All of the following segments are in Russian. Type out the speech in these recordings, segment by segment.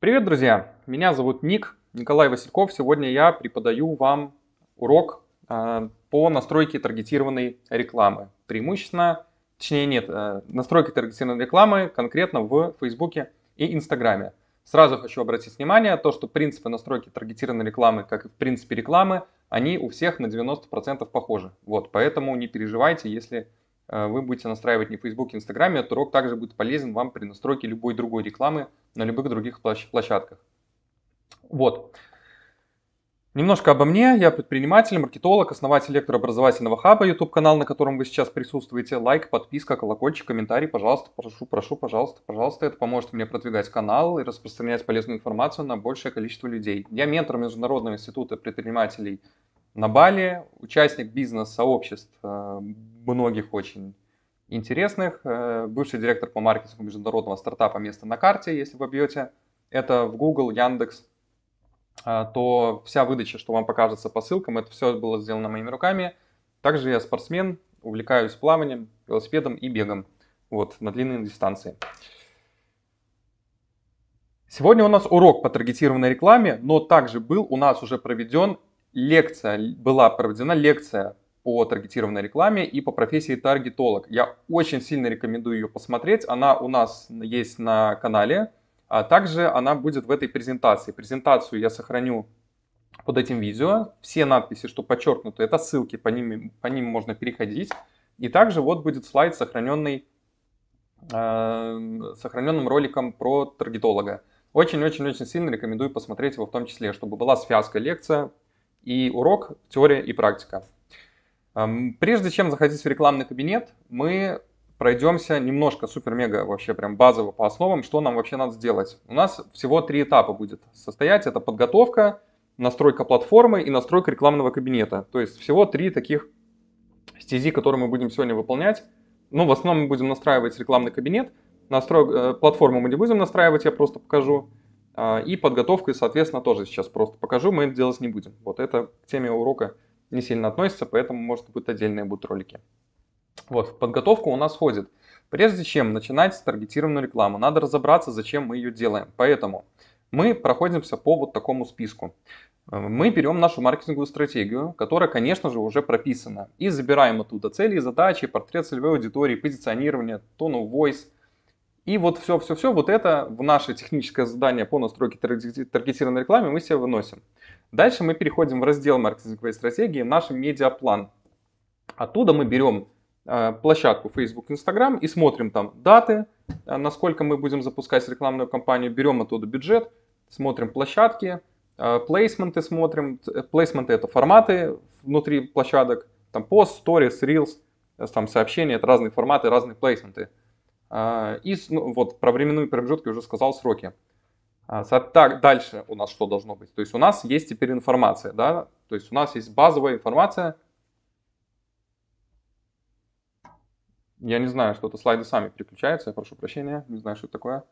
Привет, друзья! Меня зовут Ник, Николай Васильков. Сегодня я преподаю вам урок а, по настройке таргетированной рекламы. Преимущественно, точнее нет, а, настройки таргетированной рекламы конкретно в Фейсбуке и Инстаграме. Сразу хочу обратить внимание, то, что принципы настройки таргетированной рекламы, как и в принципе рекламы, они у всех на 90% похожи. Вот, поэтому не переживайте, если Э, вы будете настраивать не Facebook, Instagram, этот а урок также будет полезен вам при настройке любой другой рекламы на любых других площадках. Вот. Немножко обо мне. Я предприниматель, маркетолог, основатель электрообразовательного хаба, YouTube-канал, на котором вы сейчас присутствуете. Лайк, подписка, колокольчик, комментарий, пожалуйста, прошу, прошу, пожалуйста, пожалуйста. Это поможет мне продвигать канал и распространять полезную информацию на большее количество людей. Я ментор Международного института предпринимателей на Бали, участник бизнес-сообществ э, многих очень интересных. Э, бывший директор по маркетингу международного стартапа «Место на карте», если вы бьете это в Google, Яндекс, э, то вся выдача, что вам покажется по ссылкам, это все было сделано моими руками. Также я спортсмен, увлекаюсь плаванием, велосипедом и бегом вот, на длинные дистанции. Сегодня у нас урок по таргетированной рекламе, но также был у нас уже проведен лекция, была проведена лекция по таргетированной рекламе и по профессии таргетолог. Я очень сильно рекомендую ее посмотреть. Она у нас есть на канале. А также она будет в этой презентации. Презентацию я сохраню под этим видео. Все надписи, что подчеркнуты, это ссылки, по ним, по ним можно переходить. И также вот будет слайд, сохраненный, э, сохраненным роликом про таргетолога. Очень-очень-очень сильно рекомендую посмотреть его в том числе, чтобы была связка лекция и урок, теория и практика. Прежде чем заходить в рекламный кабинет, мы пройдемся немножко супер-мега вообще прям базово по основам, что нам вообще надо сделать. У нас всего три этапа будет состоять. Это подготовка, настройка платформы и настройка рекламного кабинета. То есть всего три таких стези, которые мы будем сегодня выполнять. Ну, в основном мы будем настраивать рекламный кабинет. Настрой... Э, платформу мы не будем настраивать, я просто покажу. А, и подготовку, соответственно, тоже сейчас просто покажу, мы это делать не будем. Вот это к теме урока – не сильно относится, поэтому, может быть, отдельные будут ролики. Вот, подготовка у нас входит. Прежде чем начинать таргетированную рекламу, надо разобраться, зачем мы ее делаем. Поэтому мы проходимся по вот такому списку. Мы берем нашу маркетинговую стратегию, которая, конечно же, уже прописана, и забираем оттуда цели и задачи, портрет целевой аудитории, позиционирование, tone of voice, и вот все-все-все, вот это в наше техническое задание по настройке таргетированной рекламы мы себе выносим. Дальше мы переходим в раздел маркетинговой стратегии, наш медиаплан. Оттуда мы берем э, площадку Facebook, Instagram и смотрим там даты, э, насколько мы будем запускать рекламную кампанию, берем оттуда бюджет, смотрим площадки, э, плейсменты смотрим, плейсменты это форматы внутри площадок, там пост, stories, reels, там сообщения, это разные форматы, разные плейсменты. А, и ну, вот про временные промежутки уже сказал сроки. А, так, дальше у нас что должно быть? То есть у нас есть теперь информация, да? То есть у нас есть базовая информация. Я не знаю, что-то слайды сами переключаются, я прошу прощения, не знаю, что это такое.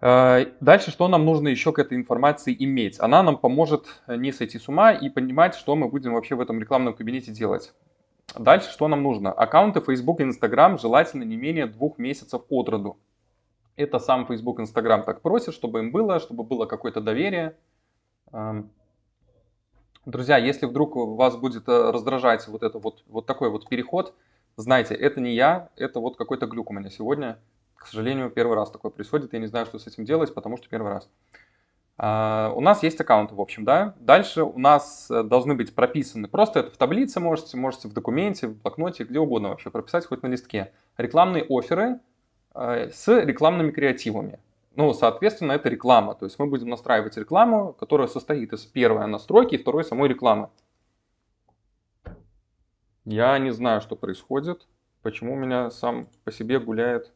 А, дальше, что нам нужно еще к этой информации иметь? Она нам поможет не сойти с ума и понимать, что мы будем вообще в этом рекламном кабинете делать. Дальше что нам нужно? Аккаунты Facebook и Instagram желательно не менее двух месяцев от роду. Это сам Facebook, и Instagram так просит, чтобы им было, чтобы было какое-то доверие. Эм, друзья, если вдруг вас будет э, раздражать вот, это вот, вот такой вот переход, знайте, это не я, это вот какой-то глюк у меня сегодня. К сожалению, первый раз такое происходит, я не знаю, что с этим делать, потому что первый раз. А, у нас есть аккаунты, в общем, да. Дальше у нас э, должны быть прописаны, просто это в таблице можете, можете в документе, в блокноте, где угодно вообще прописать, хоть на листке, рекламные оферы э, с рекламными креативами. Ну, соответственно, это реклама. То есть мы будем настраивать рекламу, которая состоит из первой настройки и второй самой рекламы. Я не знаю, что происходит, почему у меня сам по себе гуляет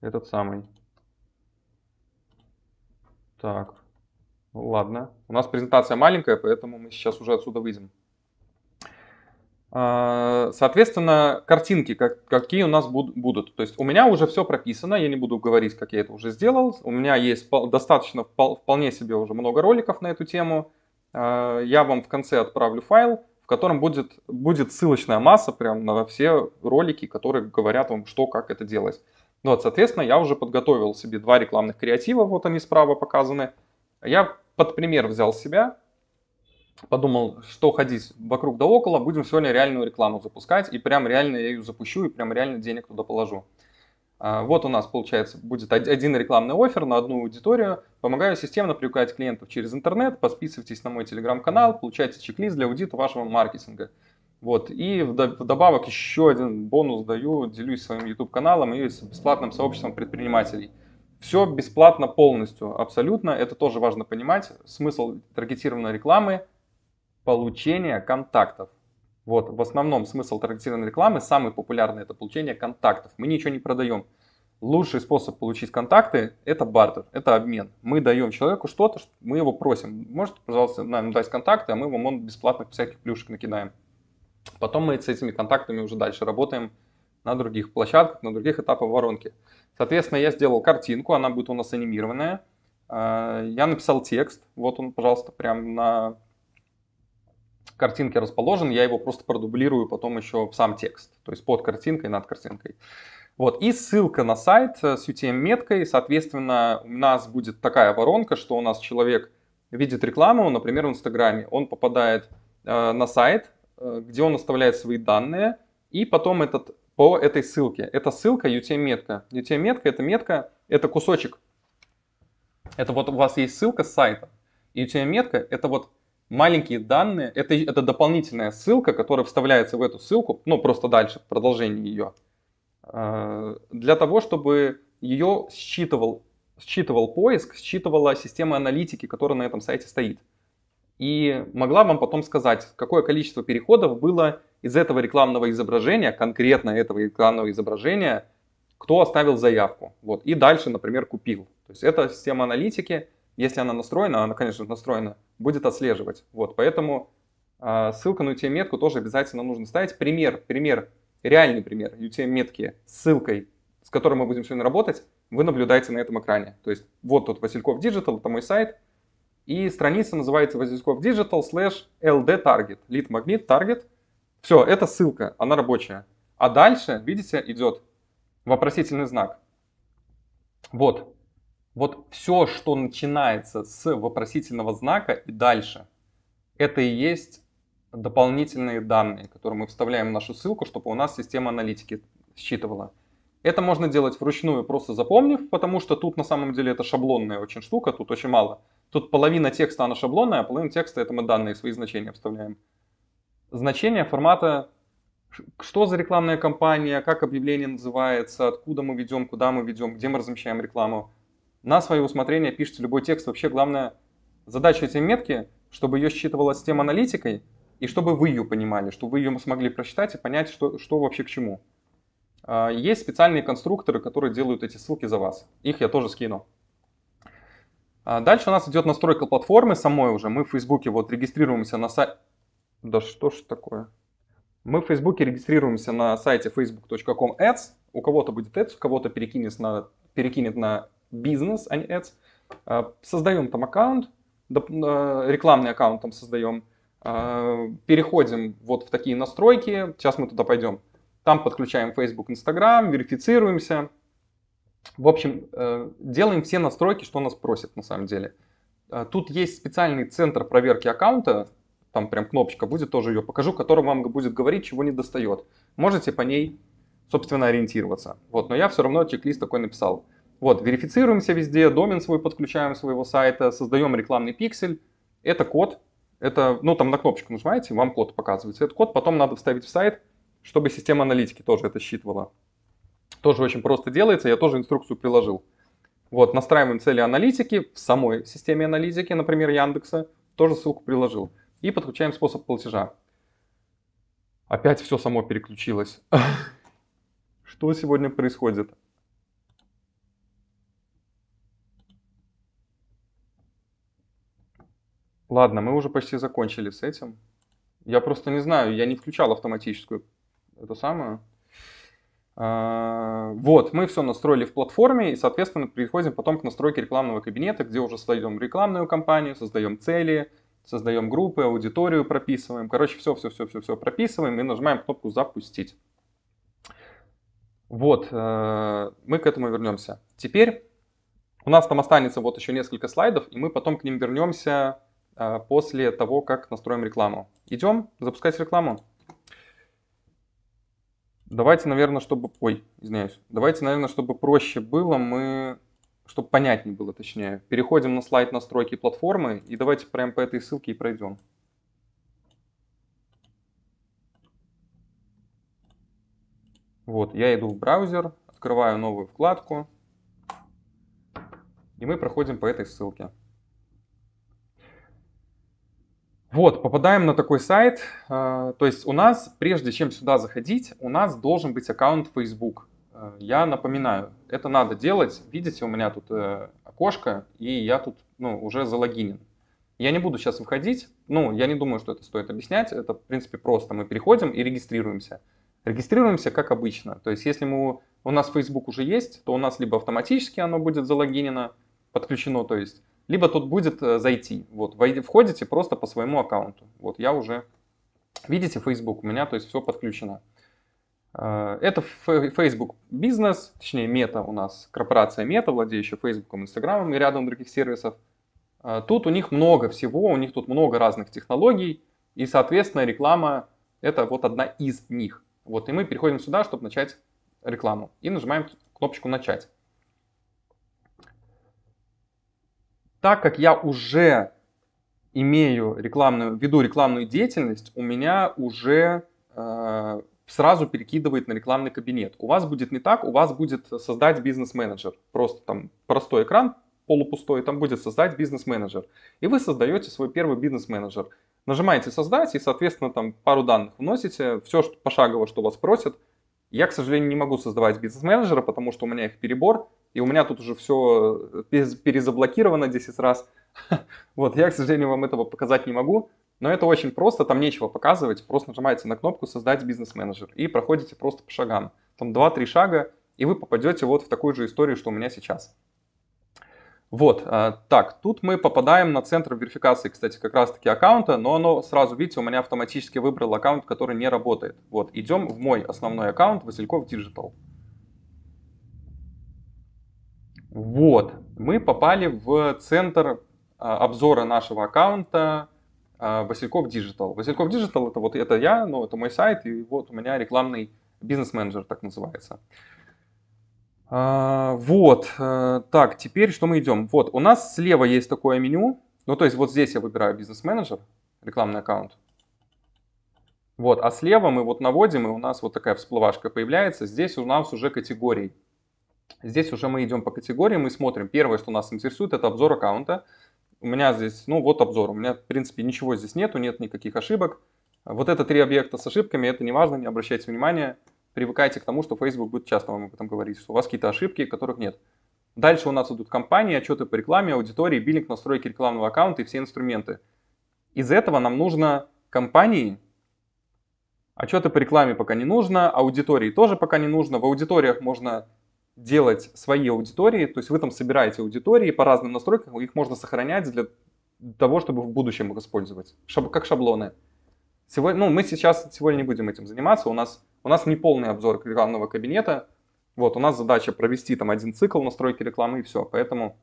этот самый так, ладно. У нас презентация маленькая, поэтому мы сейчас уже отсюда выйдем. А, соответственно, картинки, как, какие у нас буд, будут. То есть у меня уже все прописано, я не буду говорить, как я это уже сделал. У меня есть достаточно, вполне себе уже много роликов на эту тему. А, я вам в конце отправлю файл, в котором будет, будет ссылочная масса прямо на все ролики, которые говорят вам, что, как это делать. Ну вот, соответственно, я уже подготовил себе два рекламных креатива, вот они справа показаны. Я под пример взял себя, подумал, что ходить вокруг да около, будем сегодня реальную рекламу запускать, и прям реально я ее запущу, и прям реально денег туда положу. А, вот у нас, получается, будет один рекламный офер на одну аудиторию. Помогаю системно привлекать клиентов через интернет. Подписывайтесь на мой телеграм-канал, получайте чек-лист для аудита вашего маркетинга. Вот. И вдобавок еще один бонус даю, делюсь своим YouTube-каналом и с бесплатным сообществом предпринимателей. Все бесплатно полностью, абсолютно. Это тоже важно понимать. Смысл таргетированной рекламы – получение контактов. Вот, в основном смысл таргетированной рекламы, самый популярный – это получение контактов. Мы ничего не продаем. Лучший способ получить контакты – это бартер, это обмен. Мы даем человеку что-то, мы его просим. Можете, пожалуйста, нам дать контакты, а мы вам он бесплатных всяких плюшек накидаем. Потом мы с этими контактами уже дальше работаем на других площадках, на других этапах воронки. Соответственно, я сделал картинку, она будет у нас анимированная. Э, я написал текст, вот он, пожалуйста, прям на картинке расположен, я его просто продублирую потом еще в сам текст, то есть под картинкой, над картинкой. Вот, и ссылка на сайт с UTM-меткой, соответственно, у нас будет такая воронка, что у нас человек видит рекламу, например, в Инстаграме, он попадает э, на сайт, Э, где он оставляет свои данные, и потом этот, по этой ссылке. Эта ссылка UTM-метка. Эм UTM-метка эм — это метка, это кусочек. Это вот у вас есть ссылка с сайта. UTM-метка эм — это вот маленькие данные, это, это дополнительная ссылка, которая вставляется в эту ссылку, ну, просто дальше, продолжение ее, э, для того, чтобы ее считывал, считывал поиск, считывала система аналитики, которая на этом сайте стоит и могла вам потом сказать, какое количество переходов было из этого рекламного изображения, конкретно этого рекламного изображения, кто оставил заявку. Вот. И дальше, например, купил. То есть эта система аналитики, если она настроена, она, конечно, настроена, будет отслеживать. Вот. Поэтому э, ссылка на UTM-метку тоже обязательно нужно ставить. Пример, пример, реальный пример UTM-метки с ссылкой, с которой мы будем сегодня работать, вы наблюдаете на этом экране. То есть вот тут Васильков Digital, это мой сайт, и страница называется Вознюсков Digital slash LD Target. Lead Magnet Target. Все, это ссылка, она рабочая. А дальше, видите, идет вопросительный знак. Вот. Вот все, что начинается с вопросительного знака и дальше, это и есть дополнительные данные, которые мы вставляем в нашу ссылку, чтобы у нас система аналитики считывала. Это можно делать вручную, просто запомнив, потому что тут на самом деле это шаблонная очень штука, тут очень мало Тут половина текста, она шаблонная, а половина текста — это мы данные, свои значения вставляем. Значение формата что за рекламная кампания, как объявление называется, откуда мы ведем, куда мы ведем, где мы размещаем рекламу. На свое усмотрение пишите любой текст. Вообще главная задача этой метки, чтобы ее считывала система аналитикой, и чтобы вы ее понимали, чтобы вы ее смогли прочитать и понять, что, что вообще к чему. А, есть специальные конструкторы, которые делают эти ссылки за вас. Их я тоже скину. А дальше у нас идет настройка платформы самой уже. Мы в Фейсбуке вот регистрируемся на сайте... Да что ж такое? Мы в Фейсбуке регистрируемся на сайте facebook.com ads. У кого-то будет ads, у кого-то перекинет на, перекинет на бизнес, а не ads. А, создаем там аккаунт, а, рекламный аккаунт там создаем. Переходим вот в такие настройки. Сейчас мы туда пойдем. Там подключаем Facebook, Instagram, верифицируемся. В общем, э, делаем все настройки, что нас просят на самом деле. Э, тут есть специальный центр проверки аккаунта, там прям кнопочка будет, тоже ее покажу, который вам будет говорить, чего не достает. Можете по ней, собственно, ориентироваться. Вот, но я все равно чек-лист такой написал. Вот, верифицируемся везде, домен свой подключаем своего сайта, создаем рекламный пиксель. Это код, это, ну там на кнопочку нажимаете, вам код показывается. Этот код потом надо вставить в сайт, чтобы система аналитики тоже это считывала. Тоже очень просто делается, я тоже инструкцию приложил. Вот, настраиваем цели аналитики в самой системе аналитики, например, Яндекса, тоже ссылку приложил. И подключаем способ платежа. Опять все само переключилось. Что сегодня происходит? Ладно, мы уже почти закончили с этим. Я просто не знаю, я не включал автоматическую это самое. А, вот, мы все настроили в платформе и, соответственно, переходим потом к настройке рекламного кабинета, где уже создаем рекламную кампанию, создаем цели, создаем группы, аудиторию прописываем. Короче, все-все-все-все-все прописываем и нажимаем кнопку «Запустить». Вот, э, мы к этому вернемся. Теперь у нас там останется вот еще несколько слайдов, и мы потом к ним вернемся э, после того, как настроим рекламу. Идем запускать рекламу. Давайте, наверное, чтобы... Ой, извиняюсь. Давайте, наверное, чтобы проще было, мы... Чтобы понятнее было, точнее. Переходим на слайд настройки платформы и давайте прямо по этой ссылке и пройдем. Вот, я иду в браузер, открываю новую вкладку, и мы проходим по этой ссылке. Вот, попадаем на такой сайт. Э, то есть у нас, прежде чем сюда заходить, у нас должен быть аккаунт Facebook. Э, я напоминаю, это надо делать. Видите, у меня тут э, окошко, и я тут ну, уже залогинен. Я не буду сейчас выходить. Ну, я не думаю, что это стоит объяснять. Это, в принципе, просто. Мы переходим и регистрируемся. Регистрируемся, как обычно. То есть, если мы, у нас Facebook уже есть, то у нас либо автоматически оно будет залогинено, подключено, то есть, либо тут будет э, зайти. Вот, входите просто по своему аккаунту. Вот, я уже, видите, Facebook у меня, то есть все подключено. Э, это Facebook бизнес, точнее мета у нас, корпорация мета, владеющая Facebook, Instagram и рядом других сервисов. Э, тут у них много всего, у них тут много разных технологий, и, соответственно, реклама – это вот одна из них. Вот, и мы переходим сюда, чтобы начать рекламу, и нажимаем кнопочку «Начать». так как я уже имею рекламную, веду рекламную деятельность, у меня уже э, сразу перекидывает на рекламный кабинет. У вас будет не так, у вас будет создать бизнес-менеджер. Просто там простой экран, полупустой, там будет создать бизнес-менеджер. И вы создаете свой первый бизнес-менеджер. Нажимаете создать и, соответственно, там пару данных вносите, все что, пошагово, что вас просят. Я, к сожалению, не могу создавать бизнес-менеджера, потому что у меня их перебор и у меня тут уже все э, перезаблокировано 10 раз. Вот, я, к сожалению, вам этого показать не могу, но это очень просто, там нечего показывать, просто нажимаете на кнопку «Создать бизнес-менеджер» и проходите просто по шагам. Там 2-3 шага, и вы попадете вот в такую же историю, что у меня сейчас. Вот, э, так, тут мы попадаем на центр верификации, кстати, как раз-таки аккаунта, но оно сразу, видите, у меня автоматически выбрал аккаунт, который не работает. Вот, идем в мой основной аккаунт Васильков Digital. Вот, мы попали в центр а, обзора нашего аккаунта а, Васильков Digital. Васильков Digital это вот это я, но ну, это мой сайт, и вот у меня рекламный бизнес-менеджер, так называется. А, вот, э, так, теперь что мы идем? Вот, у нас слева есть такое меню, ну то есть вот здесь я выбираю бизнес-менеджер, рекламный аккаунт. Вот, а слева мы вот наводим, и у нас вот такая всплывашка появляется. Здесь у нас уже категории Здесь уже мы идем по категориям и смотрим. Первое, что нас интересует, это обзор аккаунта. У меня здесь, ну вот обзор, у меня в принципе ничего здесь нету, нет никаких ошибок. Вот это три объекта с ошибками, это не важно, не обращайте внимания. Привыкайте к тому, что Facebook будет часто вам об этом говорить, что у вас какие-то ошибки, которых нет. Дальше у нас идут компании, отчеты по рекламе, аудитории, биллинг, настройки рекламного аккаунта и все инструменты. Из этого нам нужно компании, отчеты по рекламе пока не нужно, аудитории тоже пока не нужно. В аудиториях можно делать свои аудитории, то есть вы там собираете аудитории по разным настройкам, их можно сохранять для того, чтобы в будущем их использовать, Шаб, как шаблоны. Сегодня, ну, мы сейчас сегодня не будем этим заниматься, у нас, у нас не полный обзор рекламного кабинета, вот, у нас задача провести там один цикл настройки рекламы и все, поэтому,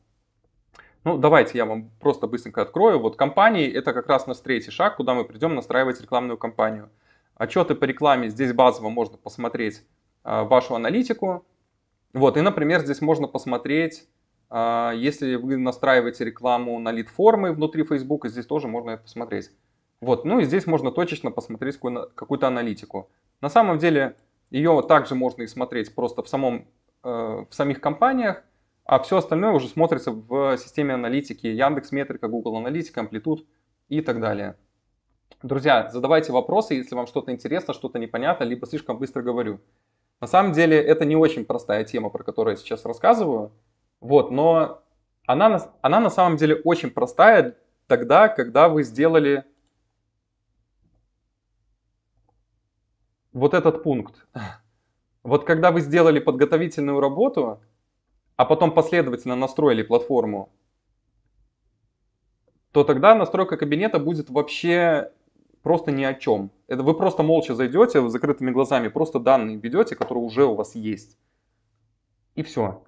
ну, давайте я вам просто быстренько открою. Вот компании — это как раз наш третий шаг, куда мы придем настраивать рекламную кампанию. Отчеты по рекламе здесь базово можно посмотреть э, вашу аналитику, вот, и, например, здесь можно посмотреть, а, если вы настраиваете рекламу на лид-формы внутри Facebook, здесь тоже можно это посмотреть. Вот, ну и здесь можно точечно посмотреть какую-то аналитику. На самом деле ее также можно и смотреть просто в, самом, э, в самих компаниях, а все остальное уже смотрится в системе аналитики Яндекс Метрика, Google Аналитика, Амплитуд и так далее. Друзья, задавайте вопросы, если вам что-то интересно, что-то непонятно, либо слишком быстро говорю. На самом деле это не очень простая тема, про которую я сейчас рассказываю, вот, но она, она на самом деле очень простая тогда, когда вы сделали вот этот пункт. Вот когда вы сделали подготовительную работу, а потом последовательно настроили платформу, то тогда настройка кабинета будет вообще просто ни о чем. Это вы просто молча зайдете, закрытыми глазами просто данные ведете, которые уже у вас есть. И все.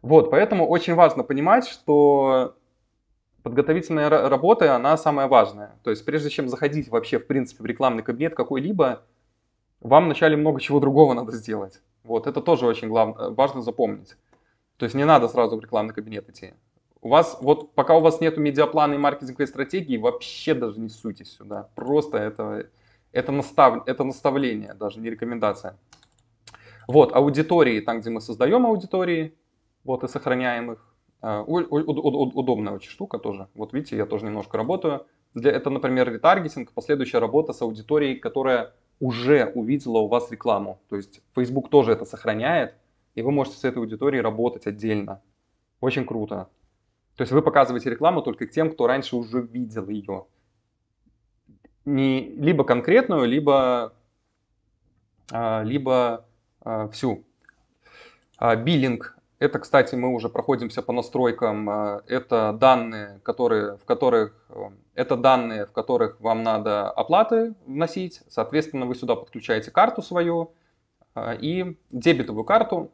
Вот, поэтому очень важно понимать, что подготовительная работа, она самая важная. То есть прежде чем заходить вообще, в принципе, в рекламный кабинет какой-либо, вам вначале много чего другого надо сделать. Вот, это тоже очень главное, важно запомнить. То есть не надо сразу в рекламный кабинет идти у вас, вот пока у вас нет медиаплана и маркетинговой стратегии, вообще даже не суйтесь сюда. Просто это, это, настав, это наставление, даже не рекомендация. Вот, аудитории, там, где мы создаем аудитории, вот, и сохраняем их. А, удобная очень штука тоже. Вот видите, я тоже немножко работаю. Для, это, например, ретаргетинг, последующая работа с аудиторией, которая уже увидела у вас рекламу. То есть Facebook тоже это сохраняет, и вы можете с этой аудиторией работать отдельно. Очень круто. То есть вы показываете рекламу только тем, кто раньше уже видел ее. Не либо конкретную, либо, а, либо а, всю. А, биллинг – это, кстати, мы уже проходимся по настройкам. Это данные, которые, в которых, эм, это данные, в которых вам надо оплаты вносить. Соответственно, вы сюда подключаете карту свою и дебетовую карту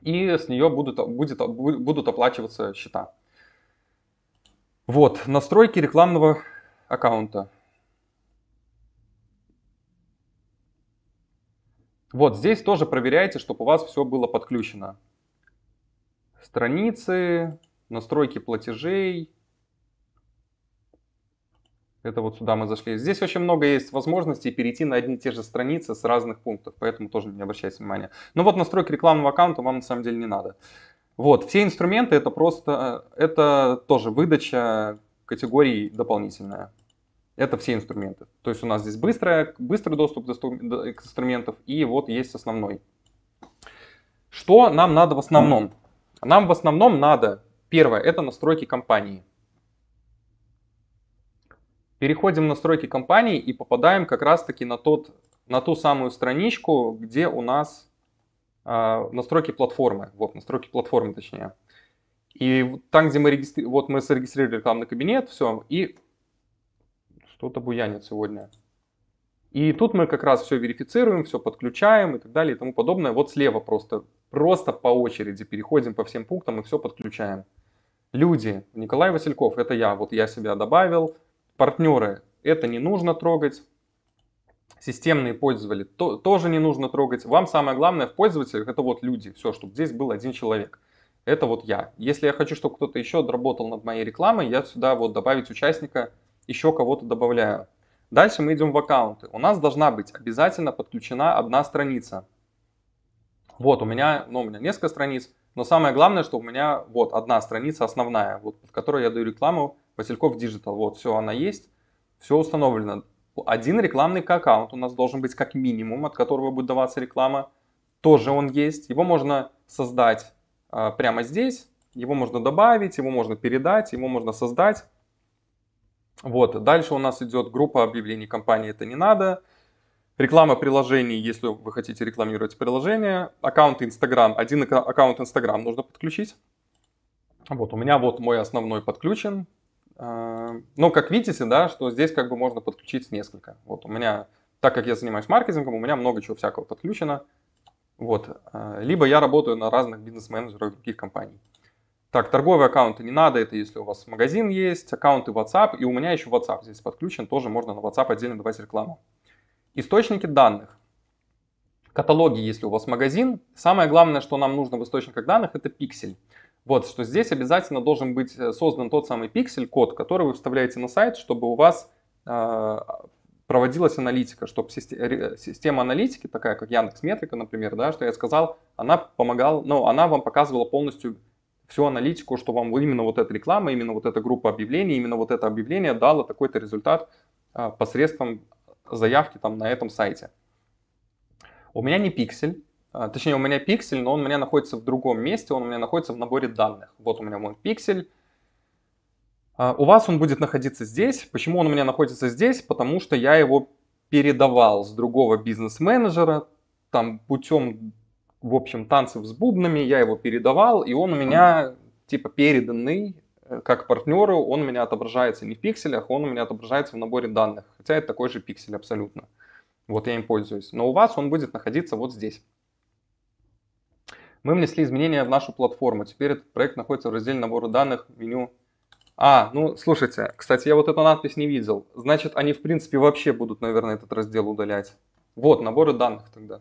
и с нее будут, будет, будут оплачиваться счета. Вот, настройки рекламного аккаунта. Вот здесь тоже проверяйте, чтобы у вас все было подключено. Страницы, настройки платежей, это вот сюда мы зашли. Здесь очень много есть возможностей перейти на одни и те же страницы с разных пунктов, поэтому тоже не обращайте внимания. Но вот настройки рекламного аккаунта вам на самом деле не надо. Вот, все инструменты это просто, э, это тоже выдача категорий дополнительная. Это все инструменты. То есть у нас здесь быстрая, быстрый доступ к инструментам и вот есть основной. Что нам надо в основном? Нам в основном надо, первое, это настройки компании. Переходим в настройки компании и попадаем как раз-таки на, тот, на ту самую страничку, где у нас э, настройки платформы. Вот, настройки платформы точнее. И там, где мы регистри... вот мы зарегистрировали рекламный кабинет, все, и что-то буянит сегодня. И тут мы как раз все верифицируем, все подключаем и так далее и тому подобное. Вот слева просто, просто по очереди переходим по всем пунктам и все подключаем. Люди. Николай Васильков, это я. Вот я себя добавил партнеры это не нужно трогать, системные пользователи то, тоже не нужно трогать. Вам самое главное в пользователях это вот люди, все, чтобы здесь был один человек. Это вот я. Если я хочу, чтобы кто-то еще отработал над моей рекламой, я сюда вот добавить участника, еще кого-то добавляю. Дальше мы идем в аккаунты. У нас должна быть обязательно подключена одна страница. Вот у меня, ну у меня несколько страниц, но самое главное, что у меня вот одна страница основная, вот, под которой я даю рекламу Васильков Digital, вот, все, она есть, все установлено. Один рекламный аккаунт у нас должен быть как минимум, от которого будет даваться реклама. Тоже он есть. Его можно создать э, прямо здесь. Его можно добавить, его можно передать, его можно создать. Вот. Дальше у нас идет группа объявлений компании «Это не надо». Реклама приложений, если вы хотите рекламировать приложение. Аккаунт Instagram. Один аккаунт Instagram нужно подключить. Вот у меня вот мой основной подключен. Эм, Но, ну, как видите, да, что здесь как бы можно подключить несколько. Вот у меня, так как я занимаюсь маркетингом, у меня много чего всякого подключено. Вот. Э, либо я работаю на разных бизнес-менеджерах других компаний. Так, торговые аккаунты не надо, это если у вас магазин есть, аккаунты WhatsApp, и у меня еще WhatsApp здесь подключен, тоже можно на WhatsApp отдельно давать рекламу. Источники данных. Каталоги, если у вас магазин. Самое главное, что нам нужно в источниках данных, это пиксель. Вот, что здесь обязательно должен быть э, создан тот самый пиксель-код, который вы вставляете на сайт, чтобы у вас э, проводилась аналитика, чтобы э, система аналитики, такая как Яндекс Метрика, например, да, что я сказал, она помогала, ну, она вам показывала полностью всю аналитику, что вам именно вот эта реклама, именно вот эта группа объявлений, именно вот это объявление дало такой-то результат э, посредством заявки там на этом сайте. У меня не пиксель, а, точнее, у меня пиксель, но он у меня находится в другом месте, он у меня находится в наборе данных. Вот у меня мой пиксель. А, у вас он будет находиться здесь. Почему он у меня находится здесь? Потому что я его передавал с другого бизнес-менеджера, там путем, в общем, танцев с бубнами, я его передавал, и он у меня, типа, переданный э, как партнеру, он у меня отображается не в пикселях, он у меня отображается в наборе данных. Хотя это такой же пиксель абсолютно. Вот я им пользуюсь. Но у вас он будет находиться вот здесь. Мы внесли изменения в нашу платформу. Теперь этот проект находится в разделе набора данных меню. А, ну слушайте, кстати, я вот эту надпись не видел. Значит, они в принципе вообще будут, наверное, этот раздел удалять. Вот, наборы данных тогда.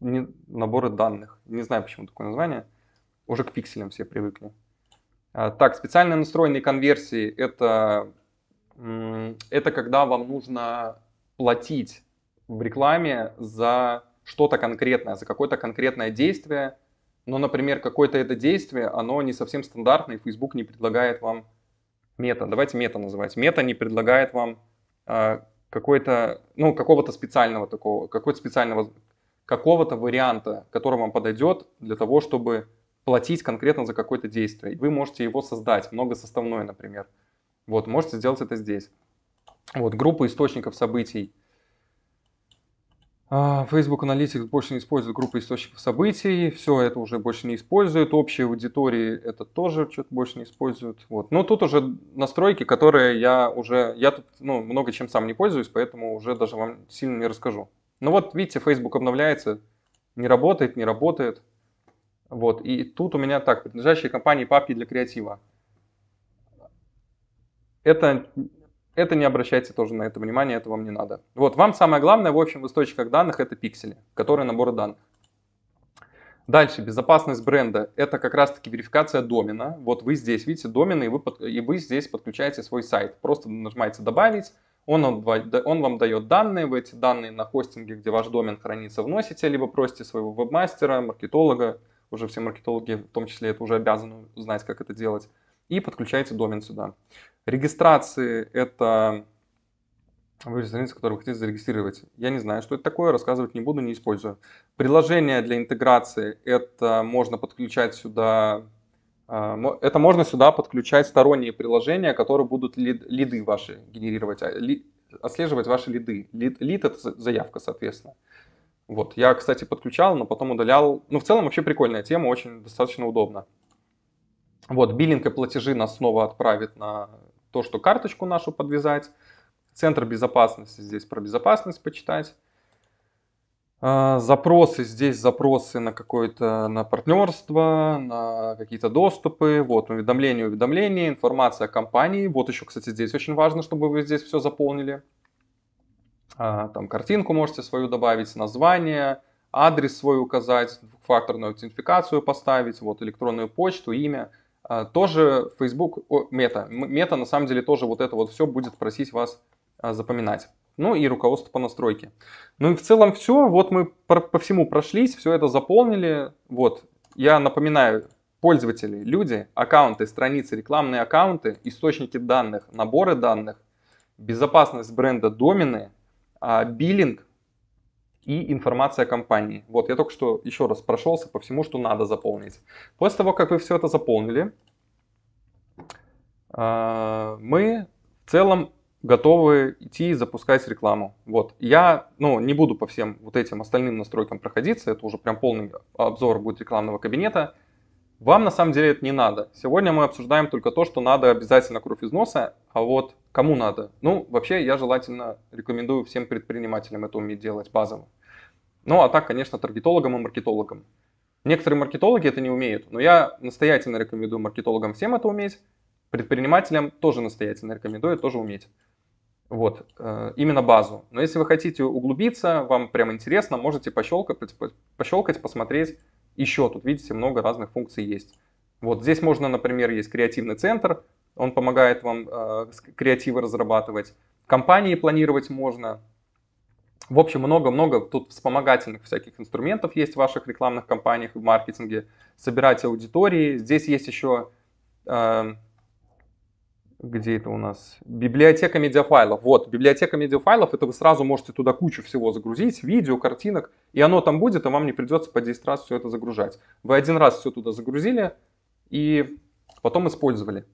Не, наборы данных. Не знаю, почему такое название. Уже к пикселям все привыкли. А, так, специально настроенные конверсии это, это когда вам нужно платить в рекламе за что-то конкретное, за какое-то конкретное действие, но, например, какое-то это действие, оно не совсем стандартное, и Facebook не предлагает вам мета, давайте мета называть, мета не предлагает вам э, а, какой-то, ну, какого-то специального такого, какой-то специального, какого-то варианта, который вам подойдет для того, чтобы платить конкретно за какое-то действие. Вы можете его создать, многосоставной, например. Вот, можете сделать это здесь. Вот, группа источников событий – а, Facebook Analytics больше не использует группы источников событий, все это уже больше не использует, общие аудитории это тоже что-то больше не используют. Вот. Но тут уже настройки, которые я уже, я тут ну, много чем сам не пользуюсь, поэтому уже даже вам сильно не расскажу. Но вот, видите, Facebook обновляется, не работает, не работает. Вот, и тут у меня так, принадлежащие компании папки для креатива. Это это не обращайте тоже на это внимание, это вам не надо. Вот, вам самое главное, в общем, в источниках данных это пиксели, которые наборы данных. Дальше, безопасность бренда. Это как раз-таки верификация домена. Вот вы здесь видите домены и вы, под, и вы здесь подключаете свой сайт. Просто нажимаете «Добавить», он, он вам дает данные, вы эти данные на хостинге, где ваш домен хранится, вносите, либо просите своего вебмастера, маркетолога, уже все маркетологи в том числе это уже обязаны знать, как это делать, и подключаете домен сюда. Регистрации – это выбрать страницу, которую вы хотите зарегистрировать. Я не знаю, что это такое, рассказывать не буду, не использую. Приложение для интеграции – это можно подключать сюда э, это можно сюда подключать сторонние приложения, которые будут лид, лиды ваши генерировать, а, ли, отслеживать ваши лиды. Лид, лид — это заявка, соответственно. Вот. Я, кстати, подключал, но потом удалял. Ну, в целом, вообще прикольная тема, очень достаточно удобно. Вот, биллинг и платежи нас снова отправит на то, что карточку нашу подвязать, центр безопасности здесь про безопасность почитать, а, запросы здесь запросы на какое-то на партнерство на какие-то доступы вот уведомления уведомления информация о компании вот еще кстати здесь очень важно чтобы вы здесь все заполнили а, там картинку можете свою добавить название адрес свой указать факторную аутентификацию поставить вот электронную почту имя а, тоже Facebook, о, мета, мета на самом деле тоже вот это вот все будет просить вас а, запоминать. Ну и руководство по настройке. Ну и в целом все, вот мы по всему прошлись, все это заполнили. Вот, я напоминаю, пользователи, люди, аккаунты, страницы, рекламные аккаунты, источники данных, наборы данных, безопасность бренда домены, а, биллинг, и информация о компании. Вот, я только что еще раз прошелся по всему, что надо заполнить. После того, как вы все это заполнили, а, мы в целом готовы идти и запускать рекламу. Вот. Я ну, не буду по всем вот этим остальным настройкам проходиться, это уже прям полный обзор будет рекламного кабинета. Вам на самом деле это не надо. Сегодня мы обсуждаем только то, что надо обязательно кровь из а вот кому надо? Ну, вообще я желательно рекомендую всем предпринимателям это уметь делать базово. Ну а так, конечно, таргетологам и маркетологам. Некоторые маркетологи это не умеют, но я настоятельно рекомендую маркетологам всем это уметь, предпринимателям тоже настоятельно рекомендую тоже уметь. Вот, э, именно базу. Но если вы хотите углубиться, вам прям интересно, можете пощелкать, пощелкать, посмотреть еще. Тут, видите, много разных функций есть. Вот здесь можно, например, есть креативный центр, он помогает вам э, креативы разрабатывать. Компании планировать можно, в общем, много-много тут вспомогательных всяких инструментов есть в ваших рекламных кампаниях в маркетинге. Собирать аудитории. Здесь есть еще, э, где это у нас, библиотека медиафайлов. Вот, библиотека медиафайлов, это вы сразу можете туда кучу всего загрузить, видео, картинок, и оно там будет, и вам не придется по 10 раз все это загружать. Вы один раз все туда загрузили и потом использовали.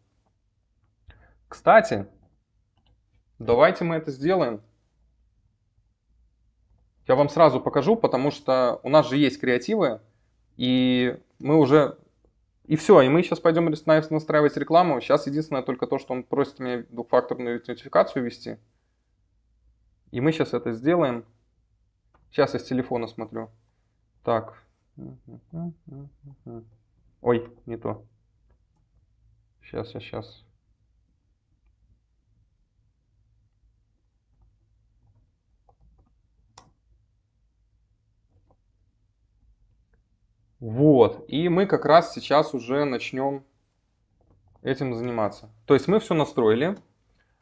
Кстати, давайте мы это сделаем. Я вам сразу покажу, потому что у нас же есть креативы, и мы уже... И все, и мы сейчас пойдем настраивать рекламу. Сейчас единственное только то, что он просит меня двухфакторную идентификацию ввести. И мы сейчас это сделаем. Сейчас я с телефона смотрю. Так. Ой, не то. Сейчас, сейчас, сейчас. Вот, и мы как раз сейчас уже начнем этим заниматься. То есть мы все настроили.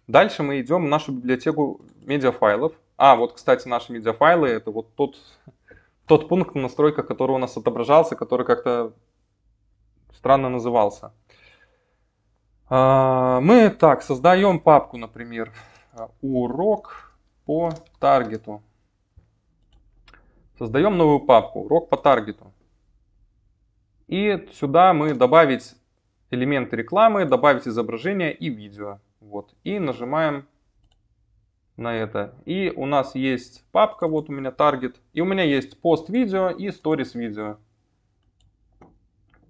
Дальше мы идем в нашу библиотеку медиафайлов. А, вот, кстати, наши медиафайлы — это вот тот, тот пункт в настройках, который у нас отображался, который как-то странно назывался. А, мы так, создаем папку, например, урок по таргету. Создаем новую папку, урок по таргету. И сюда мы добавить элементы рекламы, добавить изображение и видео. Вот. И нажимаем на это. И у нас есть папка, вот у меня таргет. И у меня есть пост видео и сторис видео.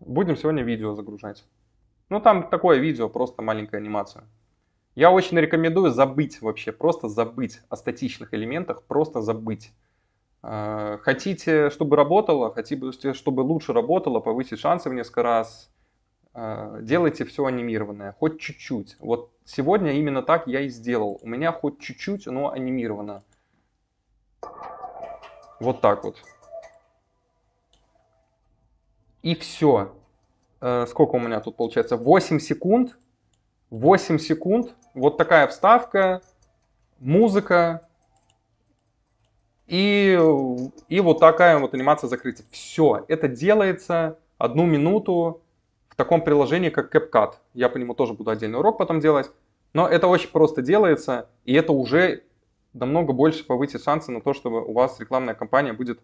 Будем сегодня видео загружать. Ну там такое видео, просто маленькая анимация. Я очень рекомендую забыть вообще, просто забыть о статичных элементах, просто забыть. Э, хотите, чтобы работало, хотите, чтобы лучше работало, повысить шансы в несколько раз, э, делайте все анимированное, хоть чуть-чуть. Вот сегодня именно так я и сделал. У меня хоть чуть-чуть, но анимировано. Вот так вот. И все. Э, сколько у меня тут получается? 8 секунд. 8 секунд. Вот такая вставка. Музыка, и, и вот такая вот анимация закрытия. Все, это делается одну минуту в таком приложении, как CapCut. Я по нему тоже буду отдельный урок потом делать. Но это очень просто делается, и это уже намного больше повысит шансы на то, чтобы у вас рекламная кампания будет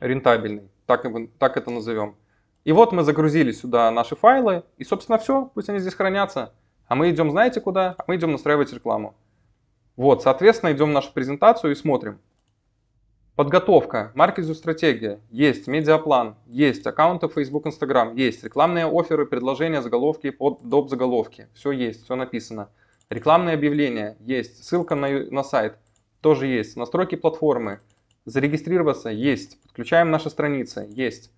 рентабельной. Так, так это назовем. И вот мы загрузили сюда наши файлы, и, собственно, все, пусть они здесь хранятся. А мы идем, знаете куда? Мы идем настраивать рекламу. Вот, соответственно, идем в нашу презентацию и смотрим. Подготовка, маркетинговая стратегия, есть, медиаплан, есть, аккаунты Facebook, Instagram, есть, рекламные оферы, предложения, заголовки, под доп. заголовки, все есть, все написано. Рекламные объявления, есть, ссылка на, на сайт, тоже есть, настройки платформы, зарегистрироваться, есть, подключаем наши страницы, есть.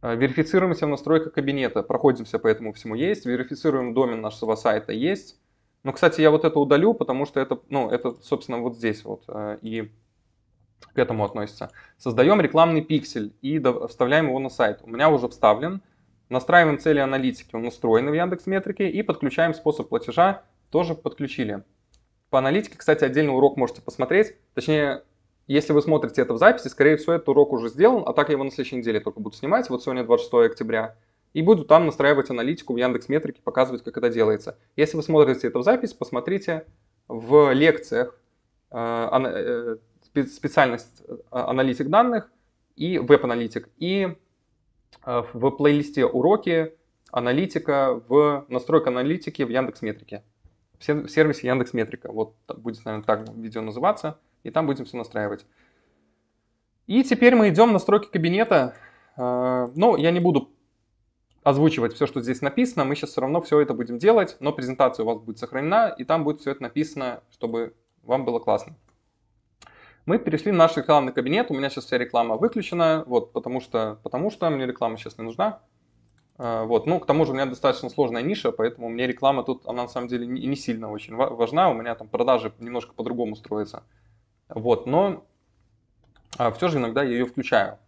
Э, верифицируемся в настройках кабинета, проходимся по этому всему, есть, верифицируем домен нашего сайта, есть. Но, ну, кстати, я вот это удалю, потому что это, ну, это, собственно, вот здесь вот э, и к этому относится. Создаем рекламный пиксель и вставляем его на сайт. У меня уже вставлен. Настраиваем цели аналитики, он настроен в Яндекс Метрике и подключаем способ платежа, тоже подключили. По аналитике, кстати, отдельный урок можете посмотреть. Точнее, если вы смотрите это в записи, скорее всего, этот урок уже сделан, а так я его на следующей неделе только буду снимать. Вот сегодня 26 октября и буду там настраивать аналитику в Яндекс Метрике, показывать, как это делается. Если вы смотрите это в запись, посмотрите в лекциях э, э специальность э, аналитик данных и веб-аналитик, и э, в плейлисте уроки аналитика в настройка аналитики в Яндекс Метрике в сервисе Яндекс Метрика. Вот будет, наверное, так видео называться, и там будем все настраивать. И теперь мы идем в настройки кабинета. Э, ну, я не буду озвучивать все, что здесь написано. Мы сейчас все равно все это будем делать, но презентация у вас будет сохранена, и там будет все это написано, чтобы вам было классно. Мы перешли в наш рекламный кабинет. У меня сейчас вся реклама выключена, вот, потому что, потому что мне реклама сейчас не нужна. А, вот. Ну, к тому же у меня достаточно сложная ниша, поэтому мне реклама тут, она на самом деле не, не сильно очень важна. У меня там продажи немножко по-другому строятся. Вот, но а, все же иногда я ее включаю.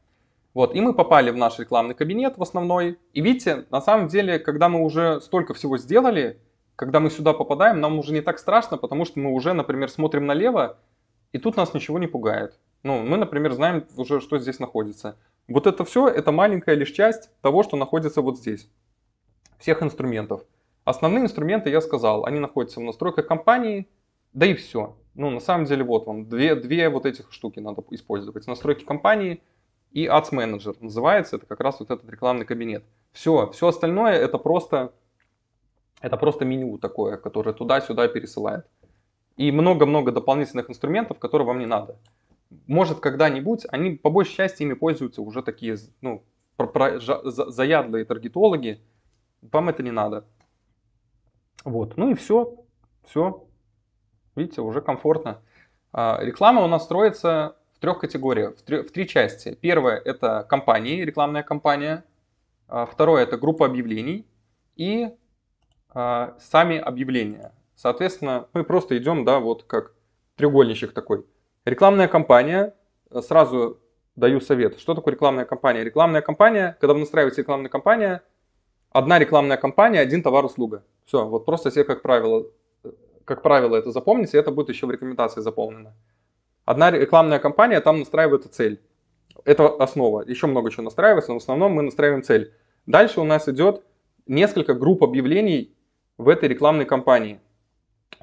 Вот, и мы попали в наш рекламный кабинет в основной. И видите, на самом деле, когда мы уже столько всего сделали, когда мы сюда попадаем, нам уже не так страшно, потому что мы уже, например, смотрим налево, и тут нас ничего не пугает. Ну, мы, например, знаем уже, что здесь находится. Вот это все, это маленькая лишь часть того, что находится вот здесь. Всех инструментов. Основные инструменты я сказал, они находятся в настройках компании, да и все. Ну, на самом деле, вот вам две, две вот этих штуки надо использовать. Настройки компании – и Ads Manager называется, это как раз вот этот рекламный кабинет. Все, все остальное это просто, это просто меню такое, которое туда-сюда пересылает. И много-много дополнительных инструментов, которые вам не надо. Может, когда-нибудь, они по большей части ими пользуются уже такие, ну, про, про, за, заядлые таргетологи. Вам это не надо. Вот, ну и все, все. Видите, уже комфортно. А, реклама у нас строится трех категориях, в, три, в три части. Первое – это компании, рекламная кампания. А, второе – это группа объявлений. И э, сами объявления. Соответственно, мы просто идем, да, вот как треугольничек такой. Рекламная кампания, сразу даю совет. Что такое рекламная кампания? Рекламная кампания, когда вы настраиваете рекламную кампанию, одна рекламная кампания, один товар-услуга. Все, вот просто себе, как правило, как правило, это запомните, и это будет еще в рекомендации заполнено. Одна рекламная кампания там настраивается цель. Это основа. Еще много чего настраивается, но в основном мы настраиваем цель. Дальше у нас идет несколько групп объявлений в этой рекламной кампании.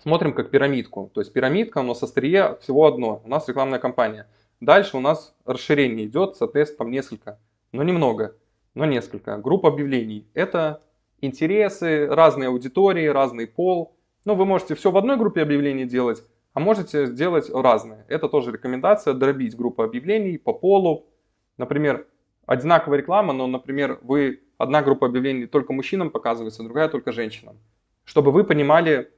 Смотрим как пирамидку. То есть пирамидка, но со острие всего одно. У нас рекламная кампания. Дальше у нас расширение идет, соответственно, там несколько. Но ну, немного, но несколько. Групп объявлений. Это интересы, разные аудитории, разный пол. Но ну, вы можете все в одной группе объявлений делать, а можете сделать разные. Это тоже рекомендация, дробить группы объявлений по полу. Например, одинаковая реклама, но, например, вы одна группа объявлений только мужчинам показывается, другая только женщинам. Чтобы вы понимали,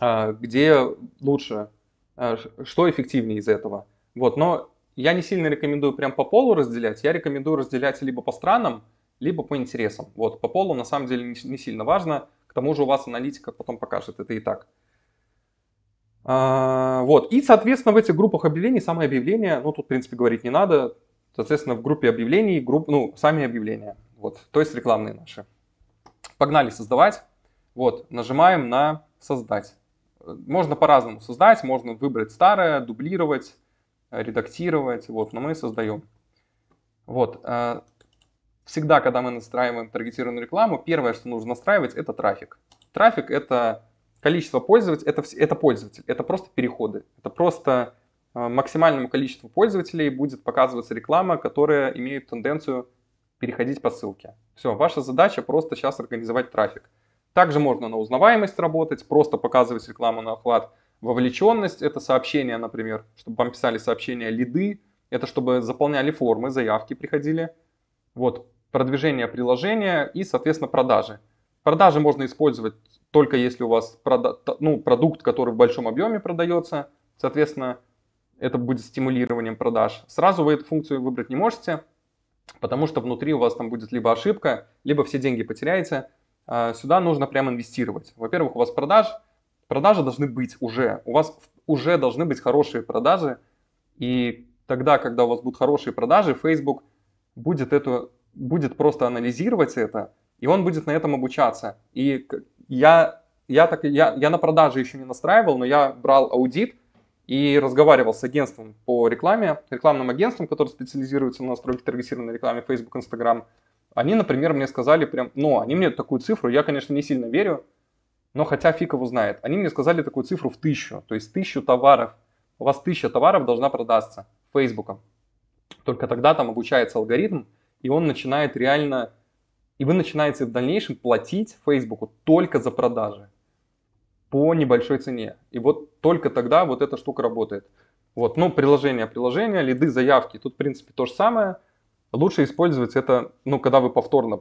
а, где лучше, а, что эффективнее из этого. Вот, но я не сильно рекомендую прям по полу разделять, я рекомендую разделять либо по странам, либо по интересам. Вот, по полу на самом деле не сильно важно, к тому же у вас аналитика потом покажет это и так. А, вот. И, соответственно, в этих группах объявлений самое объявление, ну, тут, в принципе, говорить не надо. Соответственно, в группе объявлений, групп, ну, сами объявления. Вот, то есть рекламные наши. Погнали создавать. Вот, нажимаем на «Создать». Можно по-разному создать, можно выбрать старое, дублировать, редактировать, вот, но мы создаем. Вот, а, всегда, когда мы настраиваем таргетированную рекламу, первое, что нужно настраивать, это трафик. Трафик — это количество пользователей это, это пользователь, это просто переходы, это просто э, максимальному количеству пользователей будет показываться реклама, которая имеет тенденцию переходить по ссылке. Все, ваша задача просто сейчас организовать трафик. Также можно на узнаваемость работать, просто показывать рекламу на охват. Вовлеченность – это сообщения, например, чтобы вам писали сообщения лиды, это чтобы заполняли формы, заявки приходили. Вот, продвижение приложения и, соответственно, продажи. Продажи можно использовать только если у вас прода ну, продукт, который в большом объеме продается. Соответственно, это будет стимулированием продаж. Сразу вы эту функцию выбрать не можете, потому что внутри у вас там будет либо ошибка, либо все деньги потеряете. А, сюда нужно прямо инвестировать. Во-первых, у вас продаж, продажи должны быть уже. У вас уже должны быть хорошие продажи. И тогда, когда у вас будут хорошие продажи, Facebook будет, эту, будет просто анализировать это и он будет на этом обучаться. И я, я, так, я, я на продаже еще не настраивал, но я брал аудит и разговаривал с агентством по рекламе, рекламным агентством, которое специализируется на настройке таргетированной рекламе Facebook, Instagram. Они, например, мне сказали прям, ну, они мне такую цифру, я, конечно, не сильно верю, но хотя фиг его знает. Они мне сказали такую цифру в тысячу, то есть тысячу товаров. У вас тысяча товаров должна продаться Facebook. Только тогда там обучается алгоритм, и он начинает реально и вы начинаете в дальнейшем платить Фейсбуку только за продажи по небольшой цене. И вот только тогда вот эта штука работает. Вот, ну, приложение, приложение, лиды, заявки. Тут, в принципе, то же самое. Лучше использовать это, ну, когда вы повторно,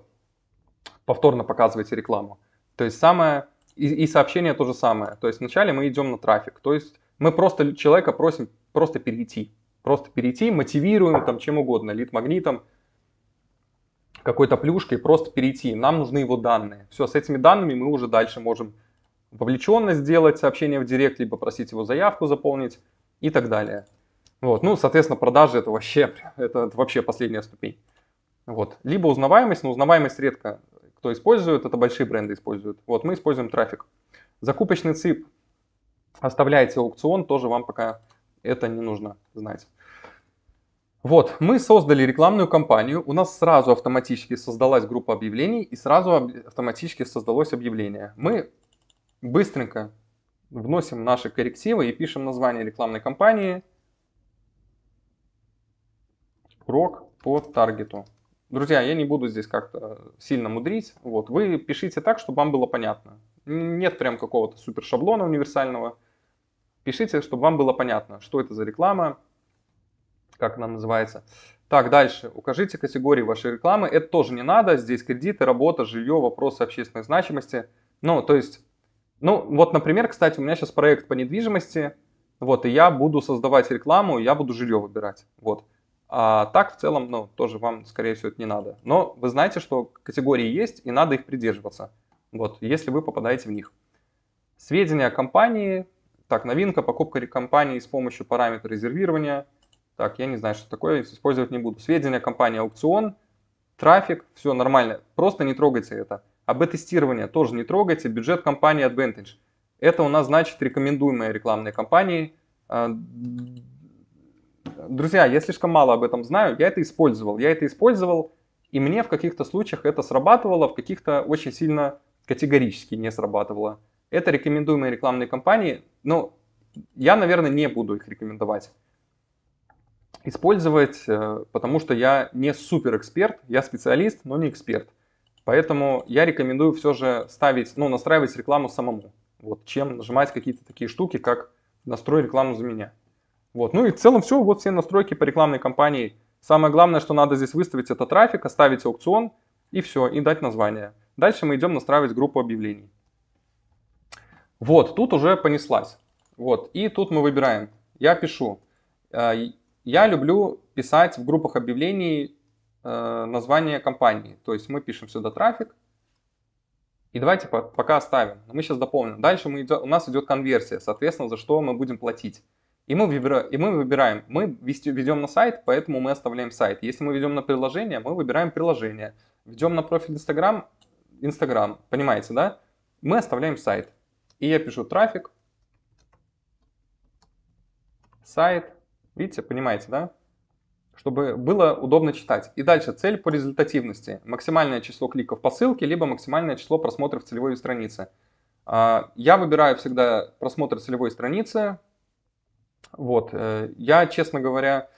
повторно показываете рекламу. То есть самое, и, и сообщение то же самое. То есть вначале мы идем на трафик. То есть мы просто человека просим просто перейти. Просто перейти, мотивируем там чем угодно, лид-магнитом, какой-то плюшкой просто перейти. Нам нужны его данные. Все, с этими данными мы уже дальше можем вовлеченно сделать сообщение в Директ, либо просить его заявку заполнить и так далее. Вот. Ну, соответственно, продажи это вообще, это, это вообще последняя ступень. Вот. Либо узнаваемость, но узнаваемость редко кто использует, это большие бренды используют. Вот мы используем трафик. Закупочный ЦИП. оставляете аукцион, тоже вам пока это не нужно знать. Вот, мы создали рекламную кампанию, у нас сразу автоматически создалась группа объявлений и сразу автоматически создалось объявление. Мы быстренько вносим наши коррективы и пишем название рекламной кампании. Урок по таргету. Друзья, я не буду здесь как-то сильно мудрить. Вот, вы пишите так, чтобы вам было понятно. Нет прям какого-то супер шаблона универсального. Пишите, чтобы вам было понятно, что это за реклама, как она называется. Так, дальше. Укажите категории вашей рекламы. Это тоже не надо. Здесь кредиты, работа, жилье, вопросы общественной значимости. Ну, то есть, ну, вот, например, кстати, у меня сейчас проект по недвижимости. Вот, и я буду создавать рекламу, я буду жилье выбирать. Вот. А так, в целом, ну, тоже вам, скорее всего, это не надо. Но вы знаете, что категории есть, и надо их придерживаться. Вот, если вы попадаете в них. Сведения о компании. Так, новинка, покупка компании с помощью параметра резервирования – так, я не знаю, что такое, использовать не буду. Сведения компании аукцион, трафик, все нормально. Просто не трогайте это. АБ-тестирование тоже не трогайте. Бюджет компании Advantage. Это у нас значит рекомендуемые рекламные кампании. А, друзья, я слишком мало об этом знаю, я это использовал. Я это использовал, и мне в каких-то случаях это срабатывало, в каких-то очень сильно категорически не срабатывало. Это рекомендуемые рекламные кампании, но я, наверное, не буду их рекомендовать использовать, э, потому что я не супер эксперт, я специалист, но не эксперт. Поэтому я рекомендую все же ставить, ну, настраивать рекламу самому, вот, чем нажимать какие-то такие штуки, как «настрой рекламу за меня». Вот. Ну и в целом все, вот все настройки по рекламной кампании. Самое главное, что надо здесь выставить, это трафик, оставить аукцион и все, и дать название. Дальше мы идем настраивать группу объявлений. Вот, тут уже понеслась. Вот, и тут мы выбираем. Я пишу, э, я люблю писать в группах объявлений э, название компании. То есть мы пишем сюда трафик. И давайте по пока оставим. Мы сейчас дополним. Дальше мы у нас идет конверсия, соответственно, за что мы будем платить. И мы, и мы выбираем, мы ведем на сайт, поэтому мы оставляем сайт. Если мы ведем на приложение, мы выбираем приложение. Ведем на профиль Instagram, Instagram, понимаете, да? Мы оставляем сайт. И я пишу трафик, сайт, Видите, понимаете, да? Чтобы было удобно читать. И дальше цель по результативности. Максимальное число кликов по ссылке, либо максимальное число просмотров целевой страницы. А, я выбираю всегда просмотр целевой страницы. Вот. Э, я, честно говоря,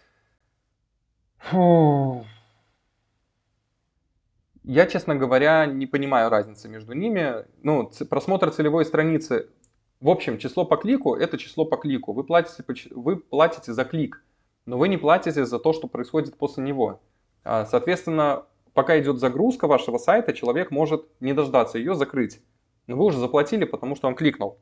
Я, честно говоря, не понимаю разницы между ними. Ну, просмотр целевой страницы в общем, число по клику – это число по клику. Вы платите, вы платите за клик, но вы не платите за то, что происходит после него. А, соответственно, пока идет загрузка вашего сайта, человек может не дождаться ее закрыть. Но вы уже заплатили, потому что он кликнул.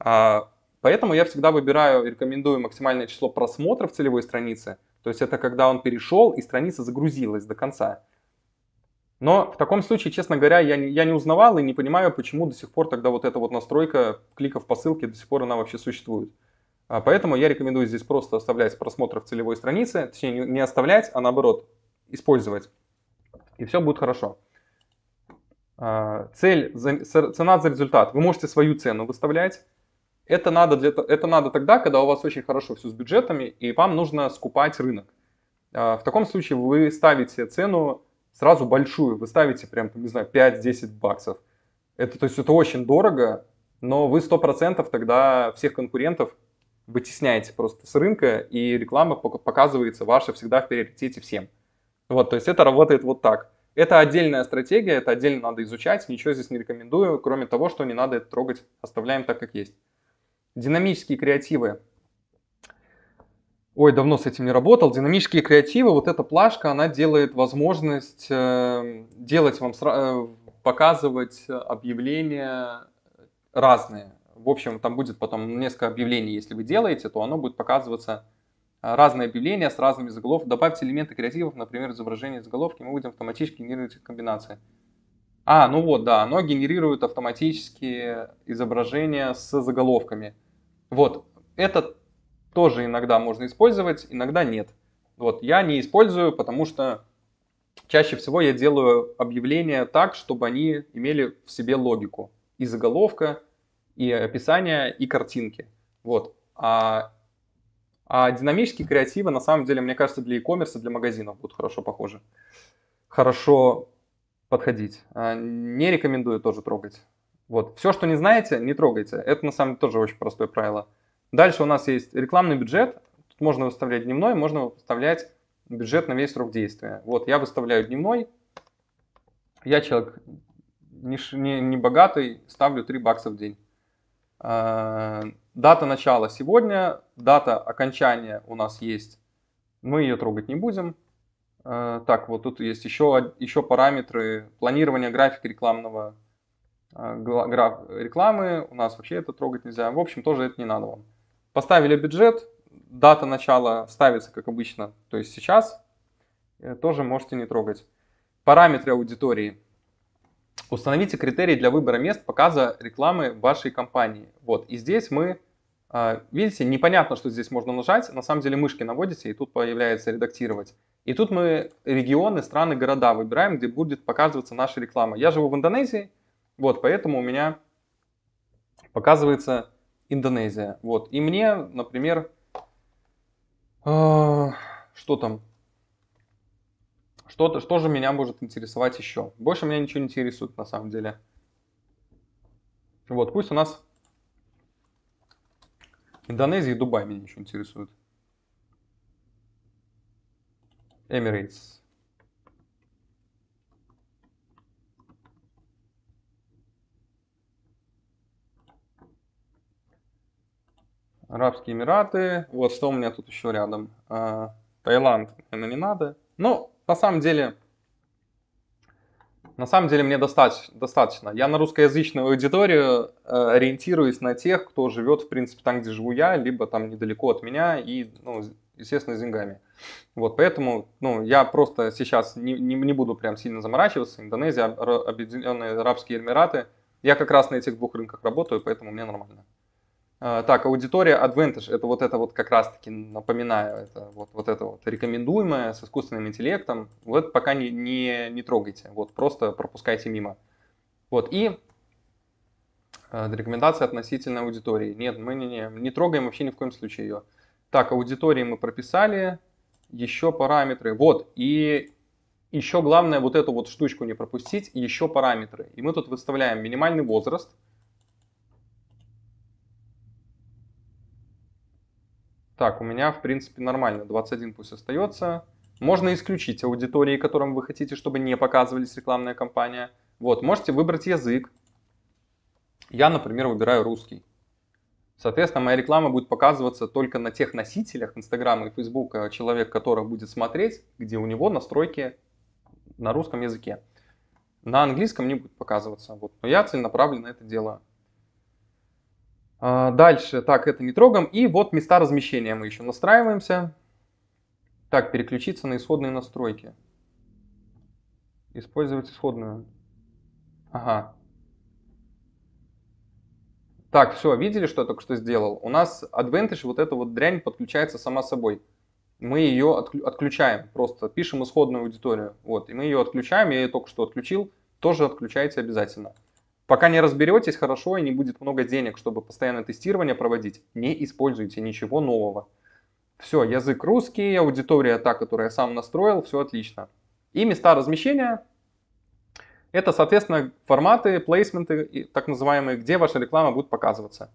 А, поэтому я всегда выбираю, рекомендую максимальное число просмотров целевой страницы. То есть это когда он перешел и страница загрузилась до конца. Но в таком случае, честно говоря, я, не, я не узнавал и не понимаю, почему до сих пор тогда вот эта вот настройка кликов по ссылке до сих пор она вообще существует. А поэтому я рекомендую здесь просто оставлять в целевой странице, точнее не оставлять, а наоборот использовать. И все будет хорошо. А, цель, цена за результат. Вы можете свою цену выставлять. Это надо, для, это надо тогда, когда у вас очень хорошо все с бюджетами, и вам нужно скупать рынок. А, в таком случае вы ставите цену сразу большую, вы ставите прям, не знаю, 5-10 баксов. Это, то есть это очень дорого, но вы 100% тогда всех конкурентов вытесняете просто с рынка, и реклама показывается ваша всегда в приоритете всем. Вот, то есть это работает вот так. Это отдельная стратегия, это отдельно надо изучать, ничего здесь не рекомендую, кроме того, что не надо это трогать, оставляем так, как есть. Динамические креативы ой, давно с этим не работал, динамические креативы, вот эта плашка, она делает возможность э, делать вам, э, показывать объявления разные. В общем, там будет потом несколько объявлений, если вы делаете, то оно будет показываться э, разные объявления с разными заголовками. Добавьте элементы креативов, например, изображение заголовки, мы будем автоматически генерировать их комбинации. А, ну вот, да, оно генерирует автоматические изображения с заголовками. Вот, этот тоже иногда можно использовать, иногда нет. Вот, я не использую, потому что чаще всего я делаю объявления так, чтобы они имели в себе логику. И заголовка, и описание, и картинки. Вот. А, а динамические креативы, на самом деле, мне кажется, для e-commerce, для магазинов будут хорошо похожи. Хорошо подходить. А, не рекомендую тоже трогать. Вот. Все, что не знаете, не трогайте. Это, на самом деле, тоже очень простое правило – Дальше у нас есть рекламный бюджет. Тут можно выставлять дневной, можно выставлять бюджет на весь срок действия. Вот, я выставляю дневной. Я человек не, не, не богатый, ставлю 3 бакса в день. Э, дата начала сегодня, дата окончания у нас есть. Мы ее трогать не будем. Э, так, вот тут есть еще, еще параметры планирования графика рекламного а, граф рекламы. У нас вообще это трогать нельзя. В общем, тоже это не надо вам. Поставили бюджет, дата начала ставится, как обычно, то есть сейчас, э, тоже можете не трогать. Параметры аудитории. Установите критерии для выбора мест показа рекламы вашей компании. Вот, и здесь мы, а, видите, непонятно, что здесь можно нажать, на самом деле мышки наводите, и тут появляется «Редактировать». И тут мы регионы, страны, города выбираем, где будет показываться наша реклама. Я живу в Индонезии, вот, поэтому у меня показывается Индонезия. Вот. И мне, например, э, что там? Что-то, что же меня может интересовать еще? Больше меня ничего не интересует на самом деле. Вот, пусть у нас Индонезия и Дубай меня еще интересуют. Emirates. Арабские Эмираты. Вот что у меня тут еще рядом. А, Таиланд, наверное, не надо. Но ну, на самом деле, на самом деле мне достаточно. достаточно. Я на русскоязычную аудиторию э, ориентируюсь на тех, кто живет, в принципе, там, где живу я, либо там недалеко от меня и, ну, естественно, с деньгами. Вот, поэтому, ну, я просто сейчас не, не, не буду прям сильно заморачиваться. Индонезия, Объединенные Арабские Эмираты. Я как раз на этих двух рынках работаю, поэтому мне нормально. А, так, аудитория Advantage, это вот это вот как раз-таки, напоминаю, это вот, вот это вот рекомендуемое с искусственным интеллектом. Вот пока не, не, не трогайте, вот просто пропускайте мимо. Вот, и э, рекомендация относительно аудитории. Нет, мы не, не, не трогаем вообще ни в коем случае ее. Так, аудитории мы прописали, еще параметры. Вот, и еще главное вот эту вот штучку не пропустить, еще параметры. И мы тут выставляем минимальный возраст – Так, у меня, в принципе, нормально. 21 пусть остается. Можно исключить аудитории, которым вы хотите, чтобы не показывались рекламная кампания. Вот, можете выбрать язык. Я, например, выбираю русский. Соответственно, моя реклама будет показываться только на тех носителях Инстаграма и Фейсбука, человек которого будет смотреть, где у него настройки на русском языке. На английском не будет показываться. Вот. Но я целенаправленно это делаю. А, дальше, так, это не трогаем. И вот места размещения мы еще настраиваемся. Так, переключиться на исходные настройки. Использовать исходную. Ага. Так, все, видели, что я только что сделал? У нас Advantage, вот эта вот дрянь подключается сама собой. Мы ее отключаем, просто пишем исходную аудиторию. Вот, и мы ее отключаем, я ее только что отключил. Тоже отключайте обязательно. Пока не разберетесь хорошо и не будет много денег, чтобы постоянное тестирование проводить, не используйте ничего нового. Все, язык русский, аудитория та, которую я сам настроил, все отлично. И места размещения – это, соответственно, форматы, плейсменты, так называемые, где ваша реклама будет показываться.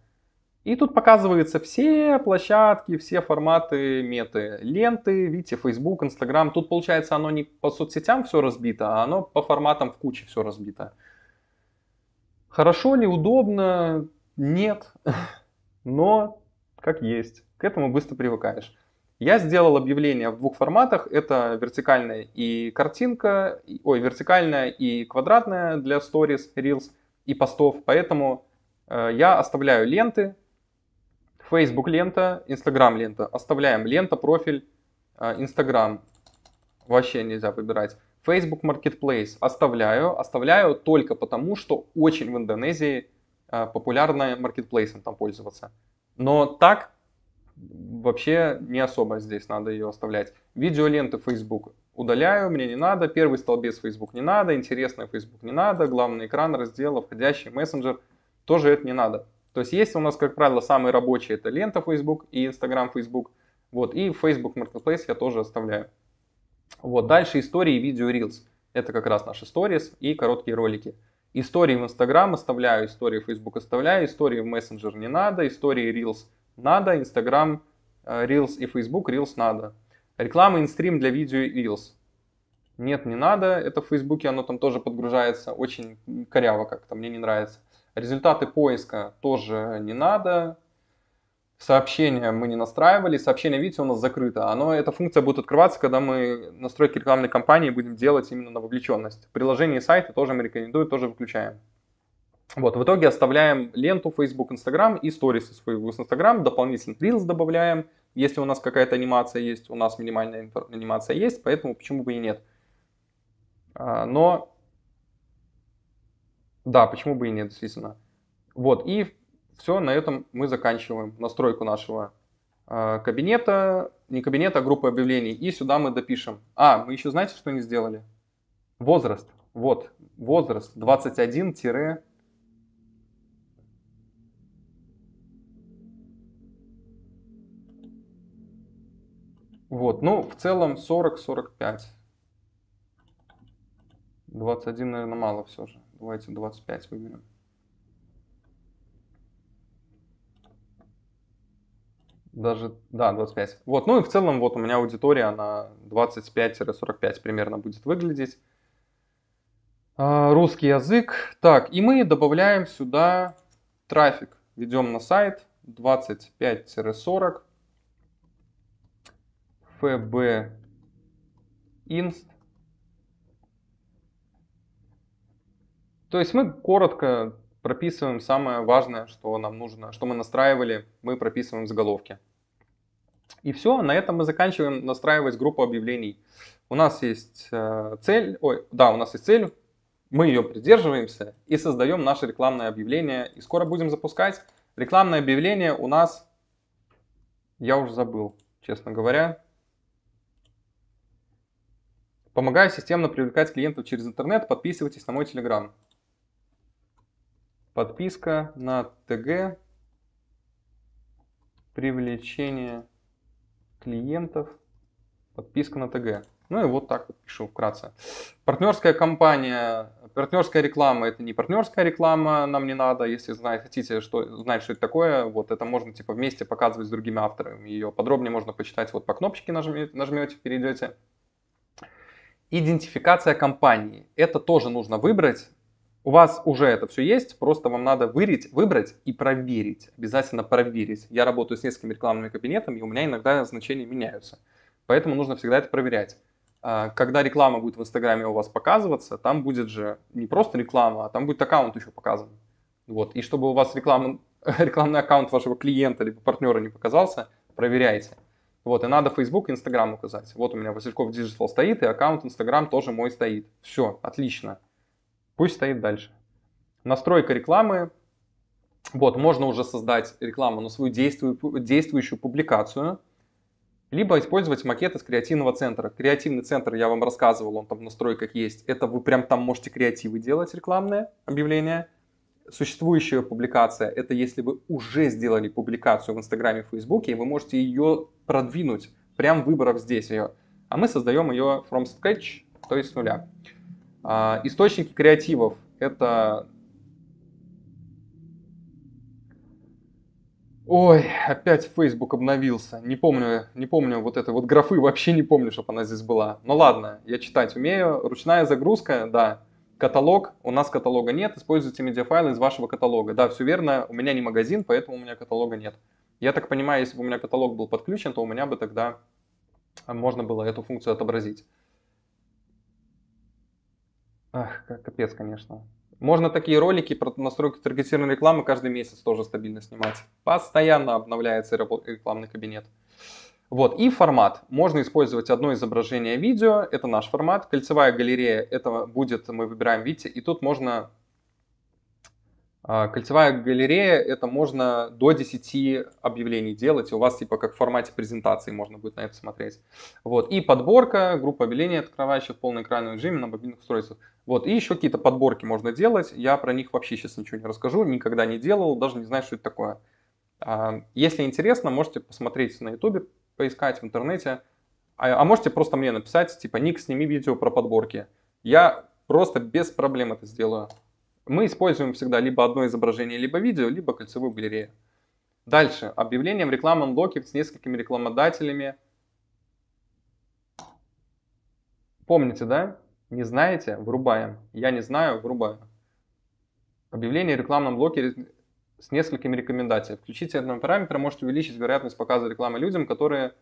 И тут показываются все площадки, все форматы меты, ленты, видите, Facebook, Instagram. Тут, получается, оно не по соцсетям все разбито, а оно по форматам в куче все разбито. Хорошо ли, удобно? Нет. Но как есть. К этому быстро привыкаешь. Я сделал объявление в двух форматах. Это вертикальная и картинка, ой, вертикальная и квадратная для stories, reels и постов. Поэтому э, я оставляю ленты, Facebook лента, Instagram лента. Оставляем лента, профиль, э, Instagram. Вообще нельзя выбирать. Facebook Marketplace оставляю. Оставляю только потому, что очень в Индонезии э, популярно маркетплейсом там пользоваться. Но так вообще не особо здесь надо ее оставлять. Видеоленты Facebook удаляю, мне не надо. Первый столбец Facebook не надо, интересное Facebook не надо, главный экран раздела, входящий мессенджер, тоже это не надо. То есть есть у нас, как правило, самые рабочие, это лента Facebook и Instagram Facebook. Вот, и Facebook Marketplace я тоже оставляю. Вот, дальше истории видео Reels. Это как раз наши stories и короткие ролики. Истории в Инстаграм оставляю, истории в Facebook оставляю, истории в мессенджер не надо, истории Reels надо, Инстаграм Reels э, и Facebook Reels надо. Реклама инстрим для видео Reels. Нет, не надо, это в Фейсбуке, оно там тоже подгружается, очень коряво как-то, мне не нравится. Результаты поиска тоже не надо, сообщение мы не настраивали, сообщение, видите, у нас закрыто. Оно, эта функция будет открываться, когда мы настройки рекламной кампании будем делать именно на вовлеченность. Приложение и сайты тоже мы рекомендуем, тоже выключаем. Вот, в итоге оставляем ленту Facebook, Instagram и сторис из с Instagram, дополнительно Reels добавляем, если у нас какая-то анимация есть, у нас минимальная анимация есть, поэтому почему бы и нет. А, но, да, почему бы и нет, действительно. Вот, и все, на этом мы заканчиваем настройку нашего э, кабинета, не кабинета, а группы объявлений. И сюда мы допишем. А, мы еще знаете, что не сделали? Возраст. Вот, возраст 21 тире Вот, ну, в целом 40-45. 21, наверное, мало все же. Давайте 25 выберем. даже, да, 25. Вот, ну и в целом вот у меня аудитория, она 25-45 примерно будет выглядеть. А, русский язык. Так, и мы добавляем сюда трафик. Ведем на сайт 25-40 fb inst. То есть мы коротко прописываем самое важное, что нам нужно, что мы настраивали, мы прописываем в заголовке. И все, на этом мы заканчиваем настраивать группу объявлений. У нас есть э, цель, ой, да, у нас есть цель, мы ее придерживаемся и создаем наше рекламное объявление. И скоро будем запускать. Рекламное объявление у нас, я уже забыл, честно говоря, Помогаю системно привлекать клиентов через интернет. Подписывайтесь на мой телеграм. Подписка на ТГ. Привлечение клиентов, подписка на ТГ. Ну и вот так вот пишу вкратце. Партнерская компания, партнерская реклама, это не партнерская реклама, нам не надо. Если знаете, хотите что, знать, что это такое, вот это можно типа вместе показывать с другими авторами. Ее подробнее можно почитать, вот по кнопочке нажмете, нажмете перейдете. Идентификация компании. Это тоже нужно выбрать у вас уже это все есть, просто вам надо вырить, выбрать и проверить. Обязательно проверить. Я работаю с несколькими рекламными кабинетами, и у меня иногда значения меняются. Поэтому нужно всегда это проверять. А, когда реклама будет в Инстаграме у вас показываться, там будет же не просто реклама, а там будет аккаунт еще показан. Вот. И чтобы у вас реклама, рекламный аккаунт вашего клиента либо партнера не показался, проверяйте. Вот, и надо Facebook и Instagram указать. Вот у меня Васильков Digital стоит, и аккаунт Instagram тоже мой стоит. Все, отлично. Пусть стоит дальше. Настройка рекламы. Вот, можно уже создать рекламу на свою действую, действующую публикацию, либо использовать макет из креативного центра. Креативный центр, я вам рассказывал, он там в настройках есть. Это вы прям там можете креативы делать, рекламные объявления, Существующая публикация, это если вы уже сделали публикацию в Инстаграме, Фейсбуке, вы можете ее продвинуть, прям выбрав здесь ее. А мы создаем ее from scratch, то есть с нуля. А, источники креативов – это… Ой, опять Facebook обновился. Не помню, не помню вот это вот графы, вообще не помню, чтобы она здесь была. Но ну ладно, я читать умею. Ручная загрузка, да. Каталог, у нас каталога нет, используйте медиафайлы из вашего каталога. Да, все верно, у меня не магазин, поэтому у меня каталога нет. Я так понимаю, если бы у меня каталог был подключен, то у меня бы тогда можно было эту функцию отобразить. Ах, капец, конечно. Можно такие ролики про настройку таргетированной рекламы каждый месяц тоже стабильно снимать. Постоянно обновляется рекламный кабинет. Вот, и формат. Можно использовать одно изображение видео, это наш формат. Кольцевая галерея, это будет, мы выбираем, видите, и тут можно а, кольцевая галерея, это можно до 10 объявлений делать, у вас типа как в формате презентации можно будет на это смотреть. Вот. И подборка, группа объявлений, открывающая в полноэкранном режиме на мобильных устройствах. Вот. И еще какие-то подборки можно делать, я про них вообще сейчас ничего не расскажу, никогда не делал, даже не знаю, что это такое. А, если интересно, можете посмотреть на ютубе, поискать в интернете, а, а можете просто мне написать, типа, Ник, сними видео про подборки. Я просто без проблем это сделаю. Мы используем всегда либо одно изображение, либо видео, либо кольцевую галерею. Дальше. Объявление в рекламном блоке с несколькими рекламодателями. Помните, да? Не знаете? Врубаем. Я не знаю? Врубаю. Объявление в рекламном блоке с несколькими рекомендациями Включите этого параметр может увеличить вероятность показа рекламы людям, которые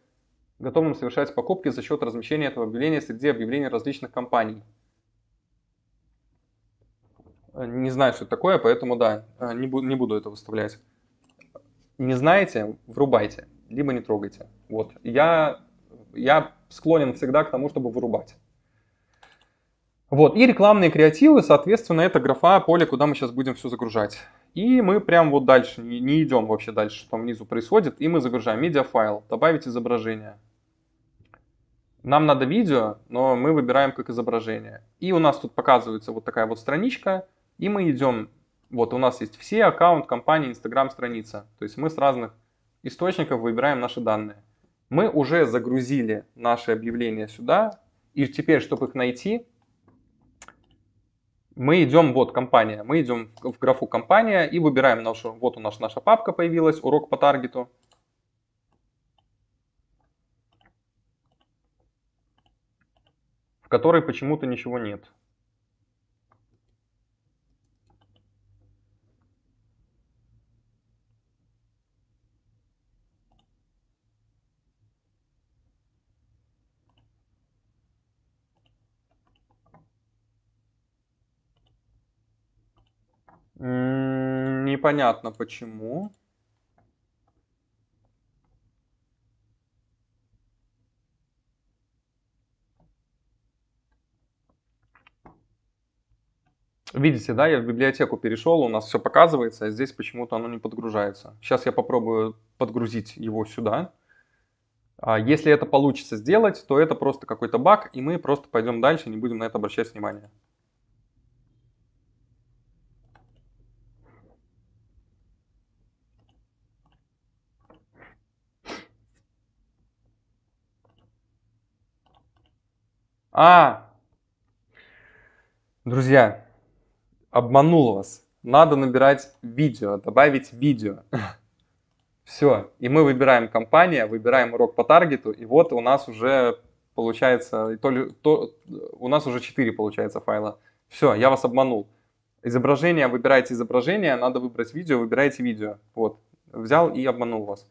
готовы совершать покупки за счет размещения этого объявления среди объявлений различных компаний. Э, не знаю, что это такое, поэтому да, э, не, бу- не буду это выставлять. Не знаете, врубайте, либо не трогайте. Вот. Я, я склонен всегда к тому, чтобы вырубать. Вот. И рекламные креативы, соответственно, это графа поле, куда мы сейчас будем все загружать. И мы прям вот дальше, не, не идем вообще дальше, что там внизу происходит. И мы загружаем медиафайл, добавить изображение. Нам надо видео, но мы выбираем как изображение. И у нас тут показывается вот такая вот страничка. И мы идем, вот у нас есть все, аккаунт, компания, Инстаграм, страница. То есть мы с разных источников выбираем наши данные. Мы уже загрузили наши объявления сюда, и теперь, чтобы их найти, мы идем, вот компания, мы идем в графу компания и выбираем нашу, вот у нас наша папка появилась, урок по таргету. в которой почему-то ничего нет. непонятно почему. Видите, да, я в библиотеку перешел, у нас все показывается, а здесь почему-то оно не подгружается. Сейчас я попробую подгрузить его сюда. А если это получится сделать, то это просто какой-то баг, и мы просто пойдем дальше, не будем на это обращать внимание. А, друзья, обманул вас. Надо набирать видео, добавить видео. Все, и мы выбираем компания, выбираем урок по таргету, и вот у нас уже получается, то ли, то, у нас уже 4 получается файла. Все, я вас обманул. Изображение, выбираете изображение, надо выбрать видео, выбираете видео. Вот, взял и обманул вас.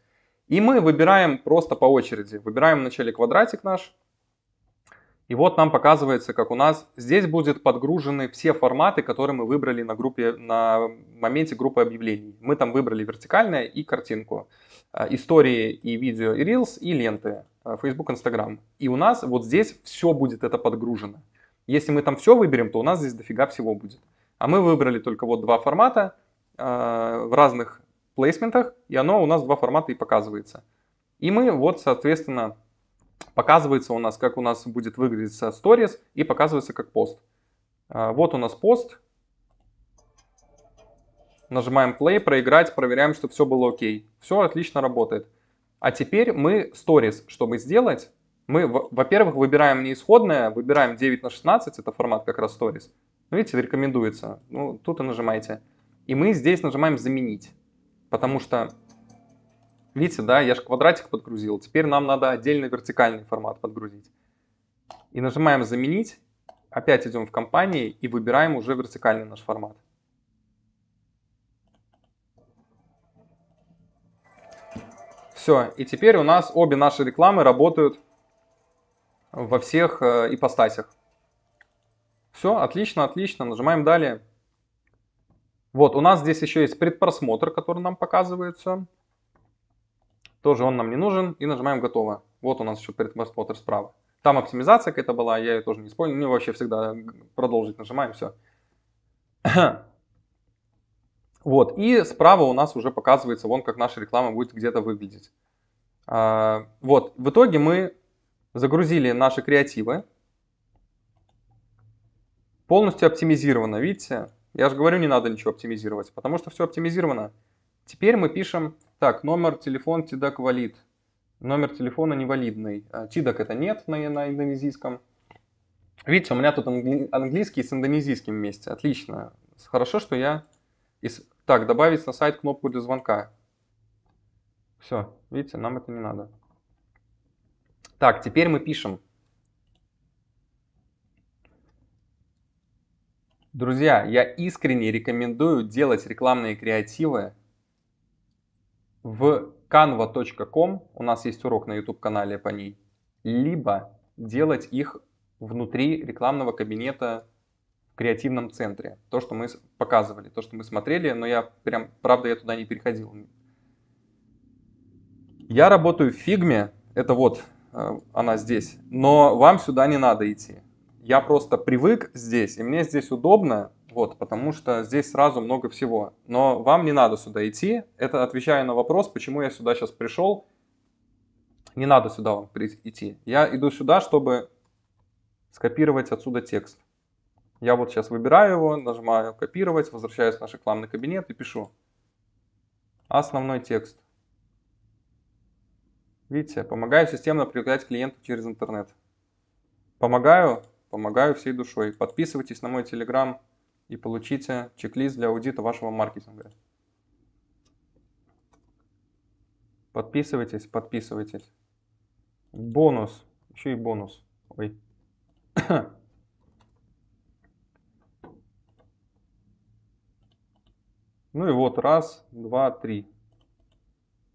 И мы выбираем просто по очереди. Выбираем вначале квадратик наш, и вот нам показывается, как у нас здесь будут подгружены все форматы, которые мы выбрали на, группе, на моменте группы объявлений. Мы там выбрали вертикальное и картинку, э, истории и видео и Reels, и ленты, э, Facebook, Instagram. И у нас вот здесь все будет это подгружено. Если мы там все выберем, то у нас здесь дофига всего будет. А мы выбрали только вот два формата э, в разных плейсментах, и оно у нас два формата и показывается. И мы вот, соответственно, показывается у нас, как у нас будет выглядеть stories и показывается как пост. А, вот у нас пост. Нажимаем play, проиграть, проверяем, что все было окей. Все отлично работает. А теперь мы stories, чтобы сделать, мы, во-первых, выбираем не исходное, выбираем 9 на 16, это формат как раз stories. Ну, видите, рекомендуется. Ну, тут и нажимаете. И мы здесь нажимаем заменить, потому что Видите, да, я же квадратик подгрузил. Теперь нам надо отдельный вертикальный формат подгрузить. И нажимаем «Заменить». Опять идем в компании и выбираем уже вертикальный наш формат. Все, и теперь у нас обе наши рекламы работают во всех э, ипостасях. Все, отлично, отлично, нажимаем далее. Вот, у нас здесь еще есть предпросмотр, который нам показывается. Тоже он нам не нужен. И нажимаем «Готово». Вот у нас еще предпросмотр справа. Там оптимизация какая-то была, я ее тоже не вспомнил. Ну, мне вообще всегда продолжить нажимаем, все. Вот, и справа у нас уже показывается, вон как наша реклама будет где-то выглядеть. А, вот, в итоге мы загрузили наши креативы. Полностью оптимизировано, видите? Я же говорю, не надо ничего оптимизировать, потому что все оптимизировано. Теперь мы пишем так, номер телефон TIDAC валид. Номер телефона невалидный. TIDAC а, это нет на, на индонезийском. Видите, у меня тут англи... английский с индонезийским вместе. Отлично. Хорошо, что я... Из... Так, добавить на сайт кнопку для звонка. Все, видите, нам это не надо. Так, теперь мы пишем. Друзья, я искренне рекомендую делать рекламные креативы в canva.com, у нас есть урок на YouTube-канале по ней, либо делать их внутри рекламного кабинета в креативном центре. То, что мы показывали, то, что мы смотрели, но я прям, правда, я туда не переходил. Я работаю в фигме, это вот э, она здесь, но вам сюда не надо идти. Я просто привык здесь, и мне здесь удобно, вот, потому что здесь сразу много всего. Но вам не надо сюда идти. Это отвечая на вопрос, почему я сюда сейчас пришел. Не надо сюда вам идти. Я иду сюда, чтобы скопировать отсюда текст. Я вот сейчас выбираю его, нажимаю «Копировать», возвращаюсь в наш рекламный кабинет и пишу основной текст. Видите, помогаю системно привлекать клиентов через интернет. Помогаю, помогаю всей душой. Подписывайтесь на мой телеграм-канал и получите чек-лист для аудита вашего маркетинга. Подписывайтесь, подписывайтесь. Бонус, еще и бонус. Ой. Ну и вот, раз, два, три.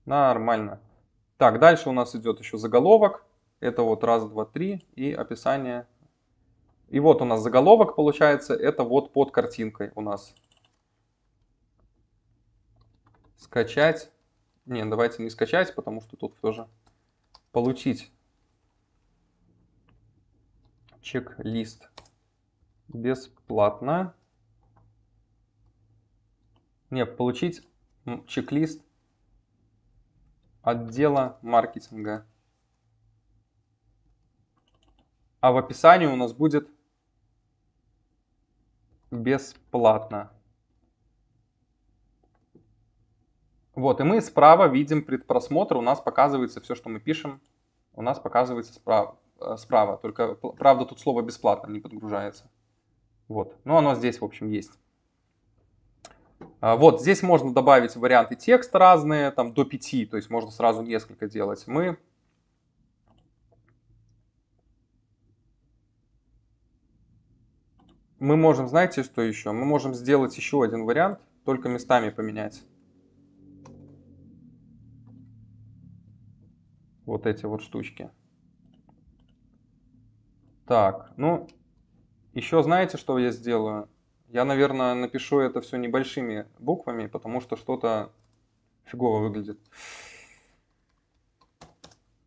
Нормально. Так, дальше у нас идет еще заголовок. Это вот раз, два, три и описание и вот у нас заголовок получается, это вот под картинкой у нас. Скачать. Не, давайте не скачать, потому что тут тоже получить чек-лист бесплатно. Не, получить чек-лист отдела маркетинга. А в описании у нас будет бесплатно. Вот, и мы справа видим предпросмотр, у нас показывается все, что мы пишем, у нас показывается справа, э, справа. только правда тут слово бесплатно не подгружается. Вот, Ну, оно здесь, в общем, есть. А, вот, здесь можно добавить варианты текста разные, там до 5, то есть можно сразу несколько делать. Мы Мы можем, знаете, что еще? Мы можем сделать еще один вариант, только местами поменять. Вот эти вот штучки. Так, ну, еще знаете, что я сделаю? Я, наверное, напишу это все небольшими буквами, потому что что-то фигово выглядит.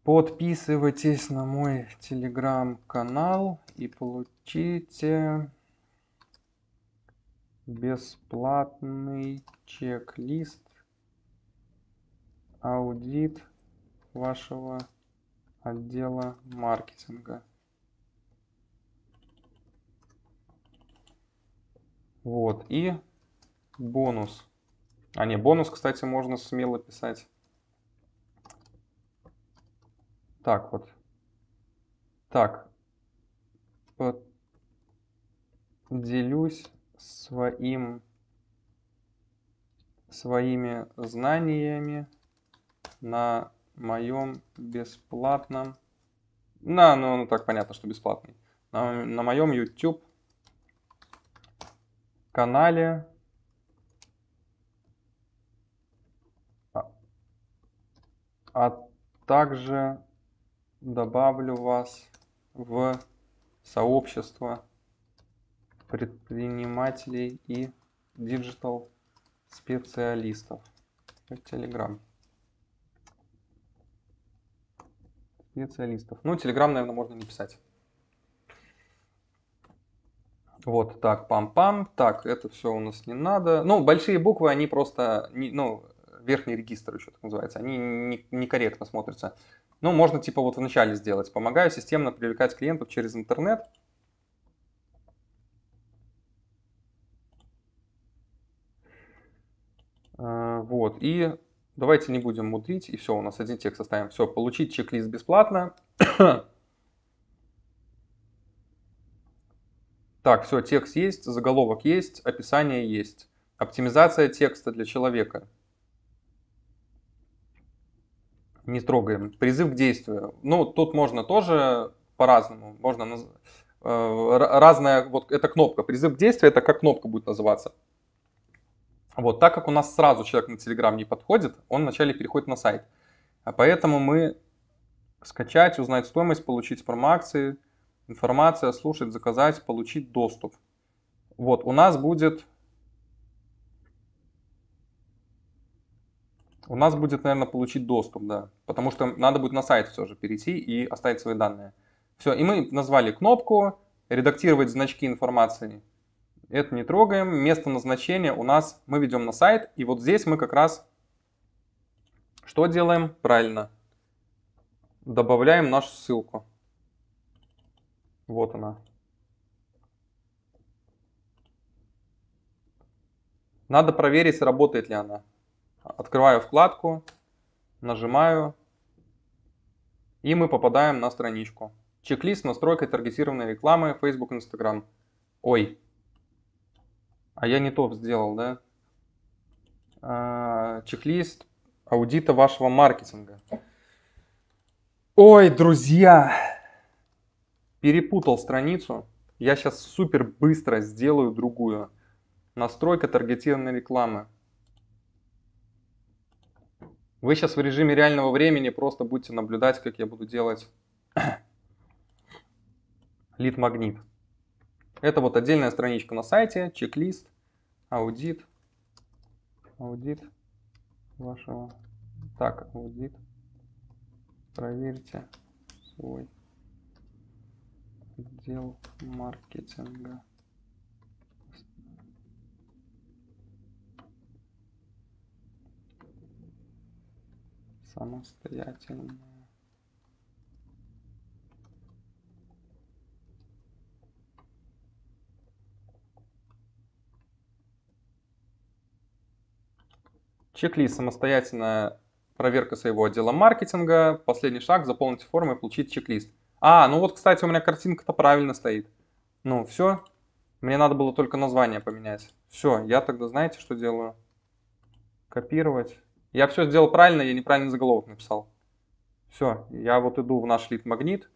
Подписывайтесь на мой телеграм-канал и получите бесплатный чек-лист, аудит вашего отдела маркетинга. Вот, и бонус. А не, бонус, кстати, можно смело писать. Так вот. Так. Поделюсь своим, своими знаниями на моем бесплатном... На, ну, ну так понятно, что бесплатный. На, на моем YouTube канале а, а также добавлю вас в сообщество предпринимателей и диджитал специалистов. Телеграм. Специалистов. Ну, Телеграм, наверное, можно не писать. Вот так, пам-пам. Так, это все у нас не надо. Ну, большие буквы, они просто, не, ну, верхний регистр еще так называется, они не, некорректно смотрятся. Ну, можно типа вот в начале сделать. Помогаю системно привлекать клиентов через интернет – Э, вот. И давайте не будем мудрить, и все, у нас один текст оставим. Все, получить чек-лист бесплатно. так, все, текст есть, заголовок есть, описание есть. Оптимизация текста для человека. Не трогаем. Призыв к действию. Ну, тут можно тоже по-разному. Можно наз... Э, разная, вот эта кнопка. Призыв к действию, это как кнопка будет называться. Вот, так как у нас сразу человек на Telegram не подходит, он вначале переходит на сайт. А поэтому мы скачать, узнать стоимость, получить промоакции, информация, слушать, заказать, получить доступ. Вот, у нас будет... У нас будет, наверное, получить доступ, да. Потому что надо будет на сайт все же перейти и оставить свои данные. Все, и мы назвали кнопку «Редактировать значки информации» Это не трогаем. Место назначения у нас мы ведем на сайт. И вот здесь мы как раз что делаем? Правильно. Добавляем нашу ссылку. Вот она. Надо проверить, работает ли она. Открываю вкладку, нажимаю, и мы попадаем на страничку. Чек-лист настройка таргетированной рекламы Facebook и Instagram. Ой, а я не то сделал, да? А, аудита вашего маркетинга. Ой, друзья, перепутал страницу. Я сейчас супер быстро сделаю другую. Настройка таргетированной рекламы. Вы сейчас в режиме реального времени просто будете наблюдать, как я буду делать лид-магнит. Это вот отдельная страничка на сайте, чек-лист, аудит, аудит вашего. Так, аудит. Проверьте свой отдел маркетинга. Самостоятельно. Чек-лист самостоятельно проверка своего отдела маркетинга. Последний шаг – заполнить форму и получить чек-лист. А, ну вот, кстати, у меня картинка-то правильно стоит. Ну, все. Мне надо было только название поменять. Все, я тогда знаете, что делаю? Копировать. Я все сделал правильно, я неправильный заголовок написал. Все, я вот иду в наш лид-магнит.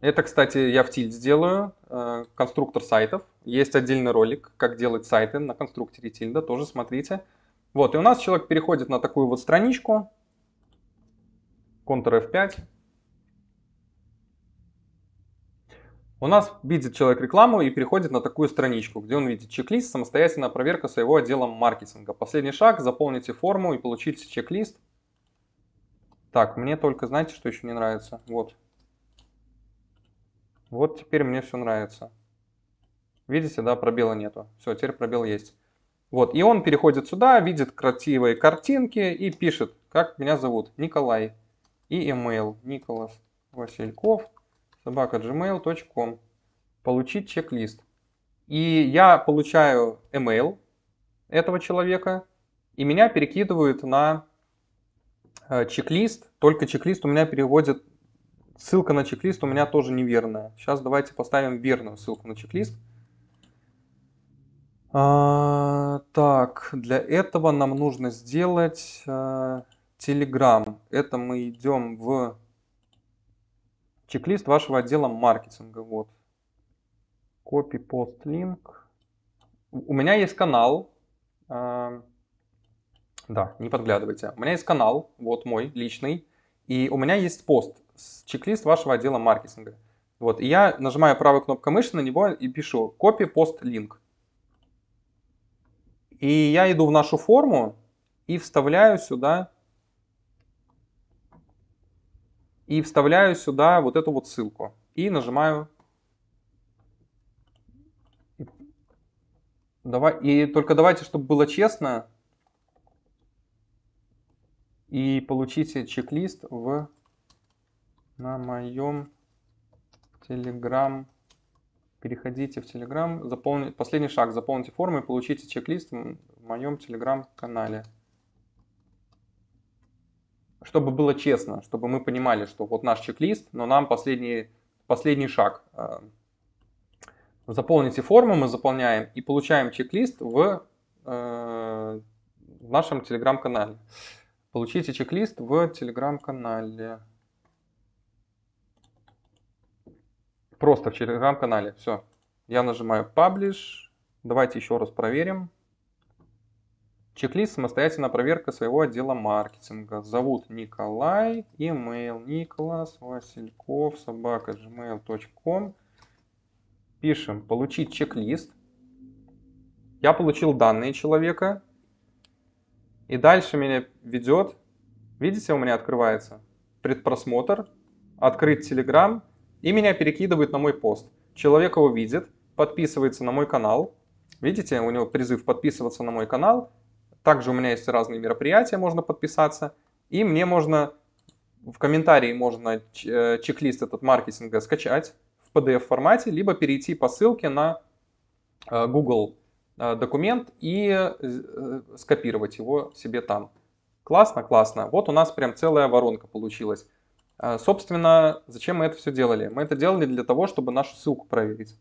Это, кстати, я в тильт сделаю, э, конструктор сайтов. Есть отдельный ролик, как делать сайты на конструкторе тильда, тоже смотрите. Вот, и у нас человек переходит на такую вот страничку, Ctrl F5. У нас видит человек рекламу и переходит на такую страничку, где он видит чек-лист, самостоятельная проверка своего отдела маркетинга. Последний шаг, заполните форму и получите чек-лист. Так, мне только, знаете, что еще не нравится? Вот, вот теперь мне все нравится. Видите, да, пробела нету. Все, теперь пробел есть. Вот, и он переходит сюда, видит красивые картинки и пишет, как меня зовут, Николай. И email Николас Васильков, собака gmail.com. Получить чек-лист. И я получаю email этого человека, и меня перекидывают на э, чек-лист. Только чек-лист у меня переводит Ссылка на чек-лист у меня тоже неверная. Сейчас давайте поставим верную ссылку на чек-лист. А, так, для этого нам нужно сделать а, Telegram. Это мы идем в чек-лист вашего отдела маркетинга. Вот. Copy post link. У меня есть канал. А, да, не подглядывайте. У меня есть канал, вот мой личный. И у меня есть пост чек-лист вашего отдела маркетинга. Вот, и я нажимаю правой кнопкой мыши на него и пишу copy post link. И я иду в нашу форму и вставляю сюда и вставляю сюда вот эту вот ссылку и нажимаю Давай, и только давайте, чтобы было честно, и получите чек-лист в на моем Telegram. Переходите в Telegram. Заполни... Последний шаг. Заполните форму и получите чек-лист в моем Telegram-канале. Чтобы было честно, чтобы мы понимали, что вот наш чек-лист, но нам последний, последний шаг. А, заполните форму, мы заполняем и получаем чек-лист в, э, в нашем Telegram-канале. Получите чек-лист в Telegram-канале. просто в Телеграм-канале. Все. Я нажимаю Publish. Давайте еще раз проверим. Чек-лист самостоятельная проверка своего отдела маркетинга. Зовут Николай, email Николас Васильков, собака gmail.com. Пишем «Получить чек-лист». Я получил данные человека. И дальше меня ведет, видите, у меня открывается предпросмотр, открыть Telegram, и меня перекидывает на мой пост. Человек его видит, подписывается на мой канал. Видите, у него призыв подписываться на мой канал. Также у меня есть разные мероприятия, можно подписаться. И мне можно, в комментарии можно э, чек-лист этот маркетинга скачать в PDF-формате, либо перейти по ссылке на э, Google э, документ и скопировать его себе там. Классно, классно. Вот у нас прям целая воронка получилась. А, собственно, зачем мы это все делали? Мы это делали для того, чтобы нашу ссылку проверить.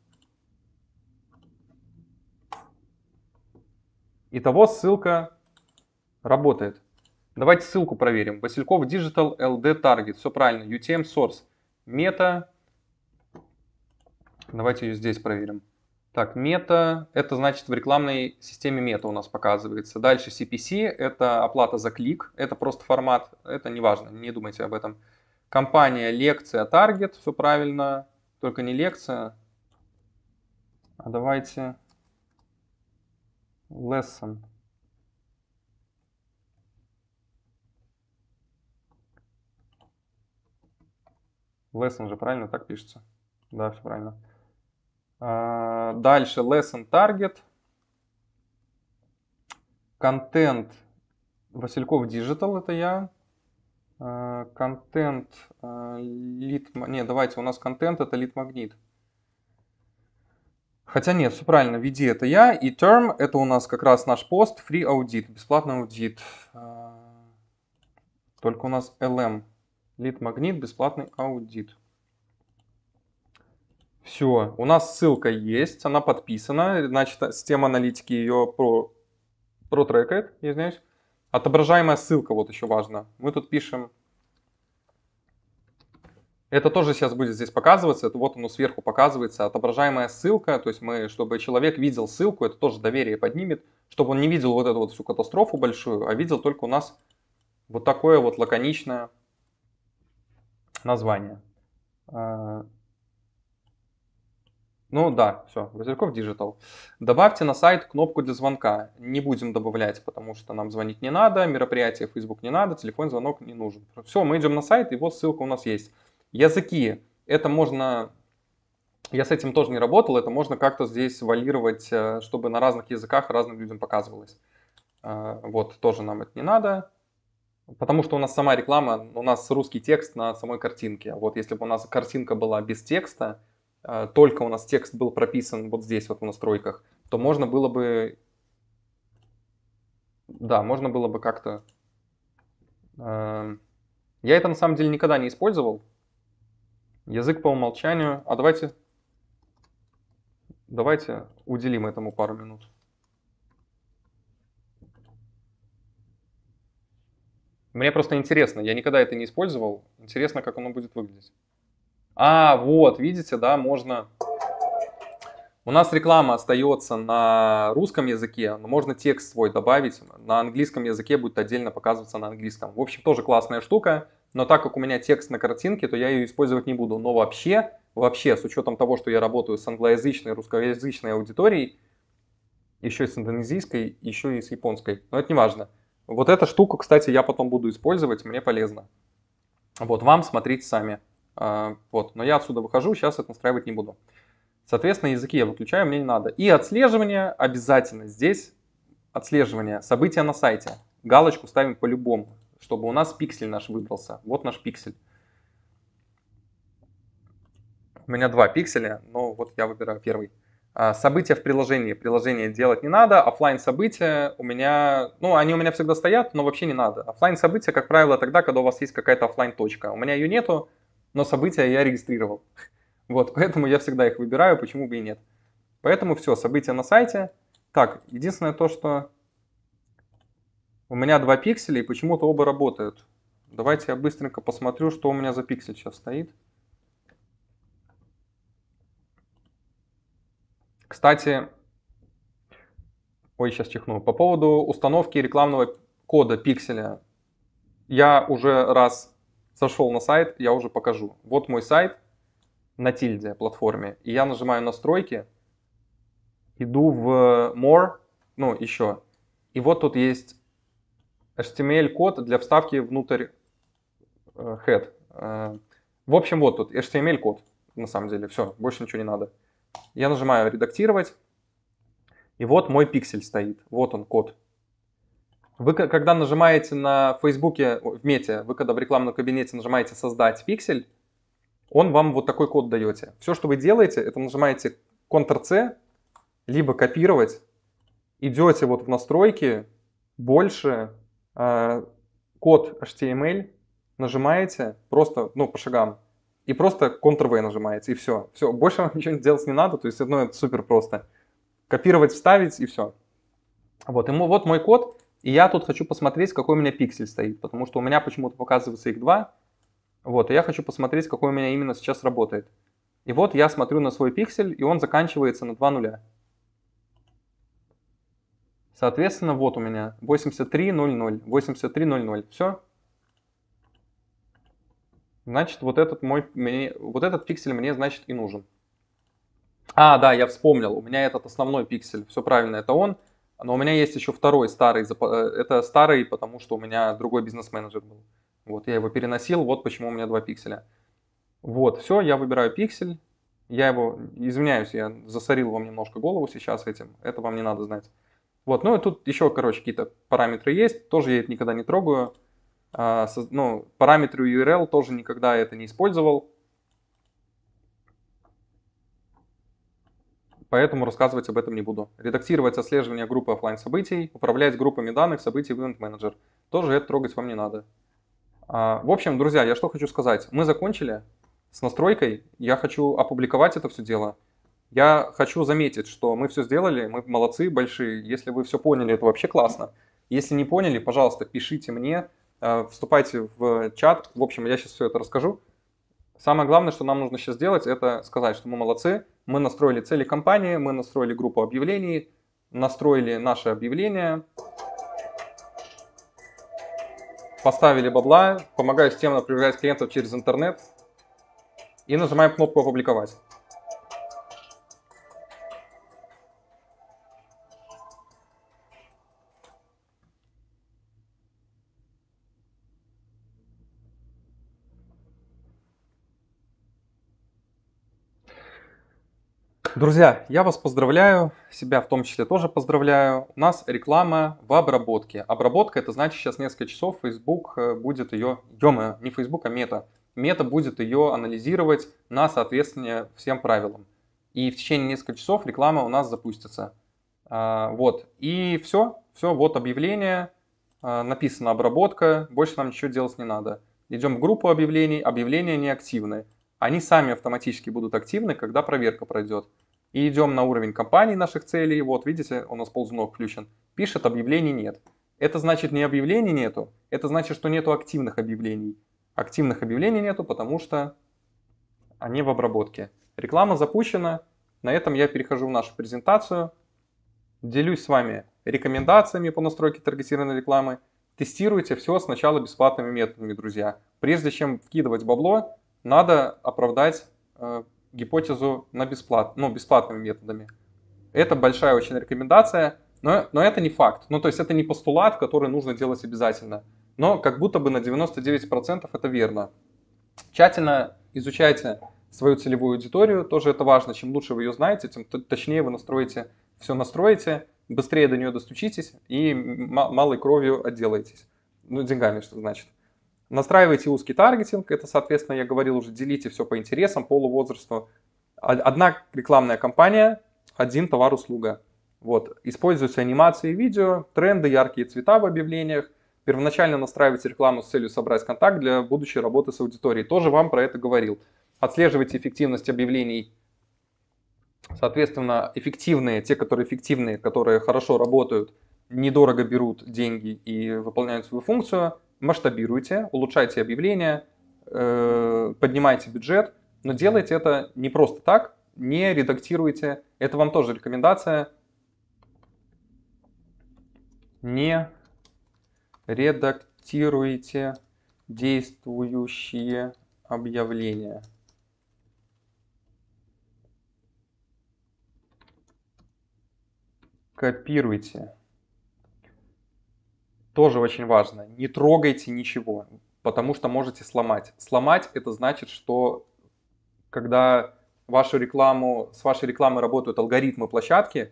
Итого ссылка работает. Давайте ссылку проверим. Васильков Digital LD Target. Все правильно. UTM Source. Мета. Давайте ее здесь проверим. Так, мета, это значит в рекламной системе мета у нас показывается. Дальше CPC, это оплата за клик, это просто формат, это не важно, не думайте об этом. Компания лекция Target, все правильно, только не лекция, а давайте lesson. Lesson же правильно так пишется. Да, все правильно. А, дальше lesson target. Контент Васильков Digital, это я. Э, контент э, лид... Не, давайте, у нас контент это лид-магнит. Хотя нет, все правильно, VD это я, и term это у нас как раз наш пост, free audit, бесплатный аудит. Э, только у нас LM, лид магнит, бесплатный аудит. Все, у нас ссылка есть, она подписана, значит, система аналитики ее про, протрекает, я извиняюсь. Отображаемая ссылка, вот еще важно. Мы тут пишем это тоже сейчас будет здесь показываться, это вот оно сверху показывается, отображаемая ссылка, то есть мы, чтобы человек видел ссылку, это тоже доверие поднимет, чтобы он не видел вот эту вот всю катастрофу большую, а видел только у нас вот такое вот лаконичное название. А, ну да, все, Васильков Digital. Добавьте на сайт кнопку для звонка. Не будем добавлять, потому что нам звонить не надо, мероприятие Facebook не надо, телефон звонок не нужен. Все, мы идем на сайт, и вот ссылка у нас есть. Языки. Это можно... Я с этим тоже не работал, это можно как-то здесь валировать, э, чтобы на разных языках разным людям показывалось. Э, вот, тоже нам это не надо. Потому что у нас сама реклама, у нас русский текст на самой картинке. Вот если бы у нас картинка была без текста, а, только у нас текст был прописан вот здесь вот в настройках, то можно было бы, да, можно было бы как-то, эм, я это на самом деле никогда не использовал, язык по умолчанию, а давайте, давайте уделим этому пару минут. Мне просто интересно, я никогда это не использовал, интересно, как оно будет выглядеть. А, вот, видите, да, можно... У нас реклама остается на русском языке, но можно текст свой добавить. На английском языке будет отдельно показываться на английском. В общем, тоже классная штука, но так как у меня текст на картинке, то я ее использовать не буду. Но вообще, вообще, с учетом того, что я работаю с англоязычной, русскоязычной аудиторией, еще и с индонезийской, еще и с японской. Но это не важно. Вот эта штука, кстати, я потом буду использовать, мне полезно. Вот вам смотрите сами. А, вот, но я отсюда выхожу, сейчас это настраивать не буду. Соответственно, языки я выключаю, мне не надо. И отслеживание обязательно здесь. Отслеживание события на сайте. Галочку ставим по-любому, чтобы у нас пиксель наш выбрался. Вот наш пиксель. У меня два пикселя, но вот я выбираю первый. А, события в приложении. Приложение делать не надо. Офлайн события у меня, ну, они у меня всегда стоят, но вообще не надо. Офлайн события, как правило, тогда, когда у вас есть какая-то офлайн точка. У меня ее нету, но события я регистрировал. Вот, поэтому я всегда их выбираю, почему бы и нет. Поэтому все, события на сайте. Так, единственное то, что у меня два пикселя, и почему-то оба работают. Давайте я быстренько посмотрю, что у меня за пиксель сейчас стоит. Кстати, ой, сейчас чихну, по поводу установки рекламного кода пикселя. Я уже раз Зашел на сайт, я уже покажу. Вот мой сайт на тильде платформе. И я нажимаю настройки, иду в more, ну, еще. И вот тут есть HTML-код эм для вставки внутрь э, head. Э, в общем, вот тут HTML-код, эм на самом деле. Все, больше ничего не надо. Я нажимаю «Редактировать». И вот мой пиксель стоит. Вот он, код. Вы, когда нажимаете на Фейсбуке, в мете, вы когда в рекламном кабинете нажимаете «Создать пиксель», он вам вот такой код даете. Все, что вы делаете, это нажимаете Ctrl-C, либо копировать, идете вот в настройки, больше, э, код HTML, эм нажимаете просто, ну, по шагам, и просто Ctrl-V нажимаете, и все. Все, больше вам ничего делать не надо, то есть, одно это супер просто. Копировать, вставить, и все. Вот, и вот мой код, и я тут хочу посмотреть, какой у меня пиксель стоит, потому что у меня почему-то показывается их два. Вот, и я хочу посмотреть, какой у меня именно сейчас работает. И вот я смотрю на свой пиксель, и он заканчивается на 2 нуля. Соответственно, вот у меня 83.00, 83.00, все. Значит, вот этот, мой, вот этот пиксель мне, значит, и нужен. А, да, я вспомнил, у меня этот основной пиксель, все правильно, это он. Но у меня есть еще второй старый, э, это старый, потому что у меня другой бизнес-менеджер был. Вот, я его переносил, вот почему у меня два пикселя. Вот, все, я выбираю пиксель, я его, извиняюсь, я засорил вам немножко голову сейчас этим, это вам не надо знать. Вот, ну и тут еще, короче, какие-то параметры есть, тоже я это никогда не трогаю. А, со, ну, параметры URL тоже никогда это не использовал. поэтому рассказывать об этом не буду. Редактировать отслеживание группы офлайн событий управлять группами данных событий в Event Manager. Тоже это трогать вам не надо. А, в общем, друзья, я что хочу сказать. Мы закончили с настройкой. Я хочу опубликовать это все дело. Я хочу заметить, что мы все сделали, мы молодцы, большие. Если вы все поняли, это вообще классно. Если не поняли, пожалуйста, пишите мне, э, вступайте в чат. В общем, я сейчас все это расскажу. Самое главное, что нам нужно сейчас сделать, это сказать, что мы молодцы, мы настроили цели компании, мы настроили группу объявлений, настроили наше объявление, поставили бабла, помогая системно привлекать клиентов через интернет и нажимаем кнопку «Опубликовать». Друзья, я вас поздравляю, себя в том числе тоже поздравляю. У нас реклама в обработке. Обработка это значит сейчас несколько часов Facebook э, будет ее, ё не Facebook, а мета. Мета будет ее анализировать на соответствие всем правилам. И в течение нескольких часов реклама у нас запустится. А, вот. И все, все, вот объявление, а, написано обработка, больше нам ничего делать не надо. Идем в группу объявлений, объявления не активны. Они сами автоматически будут активны, когда проверка пройдет. И идем на уровень компании наших целей. Вот, видите, у нас ползунок включен. Пишет объявлений нет. Это значит не объявлений нету, это значит, что нету активных объявлений. Активных объявлений нету, потому что они в обработке. Реклама запущена. На этом я перехожу в нашу презентацию. Делюсь с вами рекомендациями по настройке таргетированной рекламы. Тестируйте все сначала бесплатными методами, друзья. Прежде чем вкидывать бабло, надо оправдать э, гипотезу на бесплат, ну, бесплатными методами. Это большая очень рекомендация, но, но это не факт. Ну, то есть это не постулат, который нужно делать обязательно. Но как будто бы на 99% это верно. Тщательно изучайте свою целевую аудиторию, тоже это важно. Чем лучше вы ее знаете, тем точнее вы настроите, все настроите, быстрее до нее достучитесь и малой кровью отделаетесь. Ну, деньгами, что значит. Настраивайте узкий таргетинг, это, соответственно, я говорил уже, делите все по интересам, полу, возрасту. Одна рекламная кампания, один товар, услуга. Вот. Используются анимации, видео, тренды, яркие цвета в объявлениях. Первоначально настраивайте рекламу с целью собрать контакт для будущей работы с аудиторией. Тоже вам про это говорил. Отслеживайте эффективность объявлений. Соответственно, эффективные, те, которые эффективные, которые хорошо работают, недорого берут деньги и выполняют свою функцию – масштабируйте, улучшайте объявления, э, поднимайте бюджет, но делайте это не просто так, не редактируйте. Это вам тоже рекомендация. Не редактируйте действующие объявления. Копируйте тоже очень важно. Не трогайте ничего, потому что можете сломать. Сломать это значит, что когда вашу рекламу, с вашей рекламы работают алгоритмы площадки,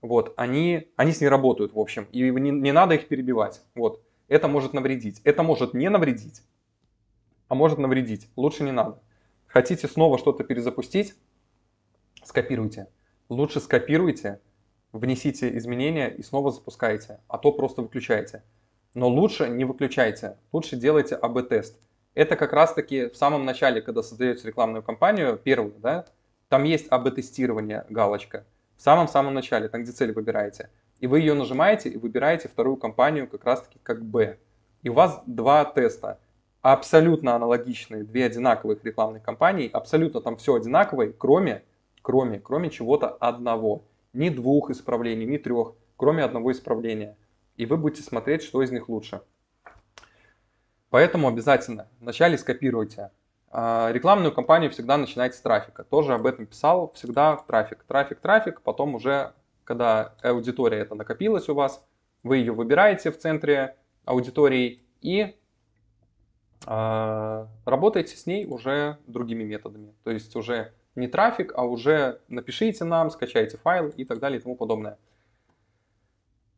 вот, они, они с ней работают, в общем, и не, не надо их перебивать, вот. Это может навредить, это может не навредить, а может навредить, лучше не надо. Хотите снова что-то перезапустить? Скопируйте. Лучше скопируйте, внесите изменения и снова запускаете, а то просто выключаете. Но лучше не выключайте, лучше делайте АБ-тест. Это как раз-таки в самом начале, когда создаете рекламную кампанию, первую, да, там есть АБ-тестирование галочка. В самом-самом начале, там, где цель выбираете. И вы ее нажимаете и выбираете вторую кампанию как раз-таки как Б. И у вас два теста. Абсолютно аналогичные, две одинаковых рекламных кампании. Абсолютно там все одинаковое, кроме, кроме, кроме чего-то одного – ни двух исправлений, ни трех, кроме одного исправления. И вы будете смотреть, что из них лучше. Поэтому обязательно вначале скопируйте. А, рекламную кампанию всегда начинайте с трафика. Тоже об этом писал. Всегда трафик, трафик, трафик. Потом уже, когда аудитория это накопилась у вас, вы ее выбираете в центре аудитории и э, работаете с ней уже другими методами. То есть уже не трафик, а уже напишите нам, скачайте файл и так далее и тому подобное.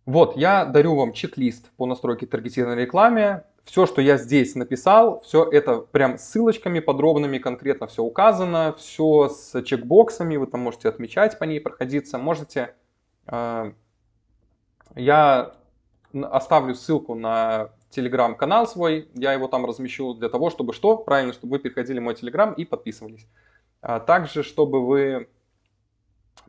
Вот, я дарю вам чек-лист по настройке таргетированной рекламы. Все, что я здесь написал, все это прям ссылочками подробными, конкретно все указано, все с чекбоксами, вы там можете отмечать по ней, проходиться, можете. Э, я оставлю ссылку на телеграм-канал свой, я его там размещу для того, чтобы что? Правильно, чтобы вы переходили в мой телеграм и подписывались. А также, чтобы вы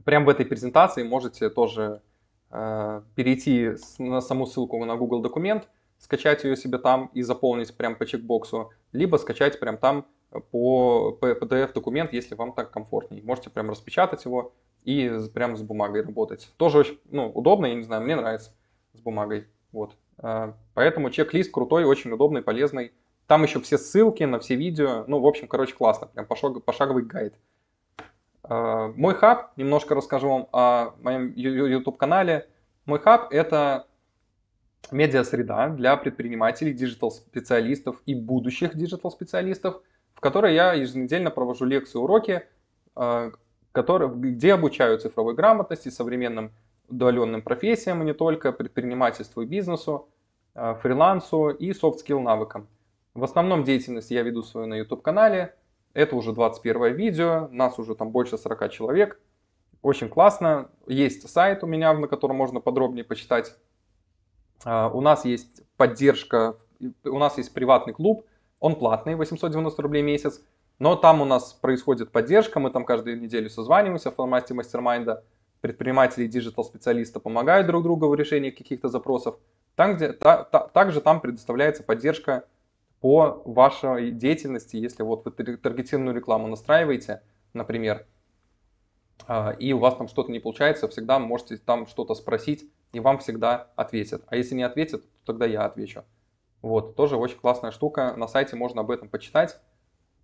прямо в этой презентации можете тоже э, перейти на саму ссылку на Google документ, скачать ее себе там и заполнить прям по чекбоксу, либо скачать прям там по PDF документ, если вам так комфортней. Можете прям распечатать его и прям с бумагой работать. Тоже очень ну, удобно, я не знаю, мне нравится с бумагой. Вот. Э, поэтому чек-лист крутой, очень удобный, полезный. Там еще все ссылки на все видео. Ну, в общем, короче, классно. Прям пошаговый гайд. А, мой хаб, немножко расскажу вам о моем YouTube-канале. Мой хаб — это медиа-среда для предпринимателей, диджитал-специалистов и будущих диджитал-специалистов, в которой я еженедельно провожу лекции, уроки, а, где обучаю цифровой грамотности, современным удаленным профессиям, и не только предпринимательству и бизнесу, а, фрилансу и софт-скилл навыкам. В основном деятельность я веду свою на YouTube-канале. Это уже 21 видео, нас уже там больше 40 человек. Очень классно. Есть сайт у меня, на котором можно подробнее почитать. А, у нас есть поддержка, у нас есть приватный клуб, он платный, 890 рублей в месяц. Но там у нас происходит поддержка, мы там каждую неделю созваниваемся в формате мастер-майнда. Предприниматели и диджитал-специалисты помогают друг другу в решении каких-то запросов. Там, где, та, та, также там предоставляется поддержка по вашей деятельности, если вот вы таргетированную рекламу настраиваете, например, а, и у вас там что-то не получается, всегда можете там что-то спросить, и вам всегда ответят. А если не ответят, то тогда я отвечу. Вот, тоже очень классная штука. На сайте можно об этом почитать.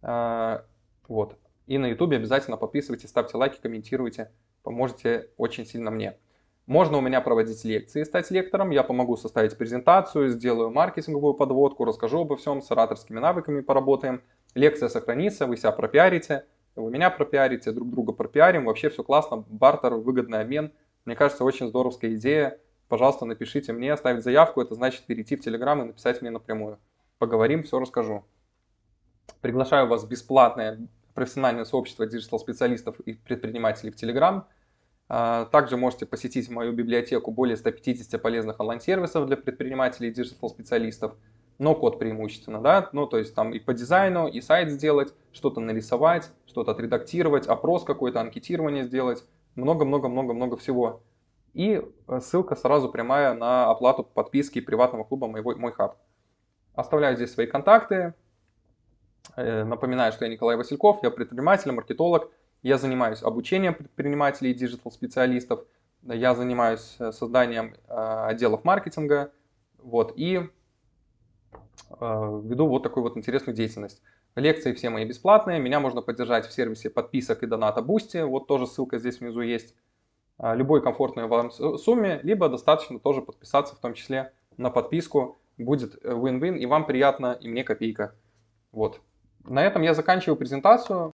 А, вот. И на YouTube обязательно подписывайтесь, ставьте лайки, комментируйте. Поможете очень сильно мне. Можно у меня проводить лекции, стать лектором, я помогу составить презентацию, сделаю маркетинговую подводку, расскажу обо всем, с ораторскими навыками поработаем. Лекция сохранится, вы себя пропиарите, вы меня пропиарите, друг друга пропиарим, вообще все классно, бартер, выгодный обмен. Мне кажется, очень здоровская идея. Пожалуйста, напишите мне, оставить заявку, это значит перейти в Телеграм и написать мне напрямую. Поговорим, все расскажу. Приглашаю вас в бесплатное профессиональное сообщество диджитал-специалистов и предпринимателей в Телеграм – а, также можете посетить мою библиотеку более 150 полезных онлайн-сервисов для предпринимателей и диджитал-специалистов, но код преимущественно, да, ну то есть там и по дизайну, и сайт сделать, что-то нарисовать, что-то отредактировать, опрос какой-то, анкетирование сделать, много-много-много-много всего. И э, ссылка сразу прямая на оплату подписки приватного клуба моего, «Мой хаб». Оставляю здесь свои контакты. Э, напоминаю, что я Николай Васильков, я предприниматель, маркетолог – я занимаюсь обучением предпринимателей и диджитал-специалистов, я занимаюсь э, созданием э, отделов маркетинга, вот, и э, веду вот такую вот интересную деятельность. Лекции все мои бесплатные, меня можно поддержать в сервисе подписок и доната Boosty, вот тоже ссылка здесь внизу есть, любой комфортной вам сумме, либо достаточно тоже подписаться, в том числе на подписку, будет win-win, и вам приятно, и мне копейка. Вот. На этом я заканчиваю презентацию.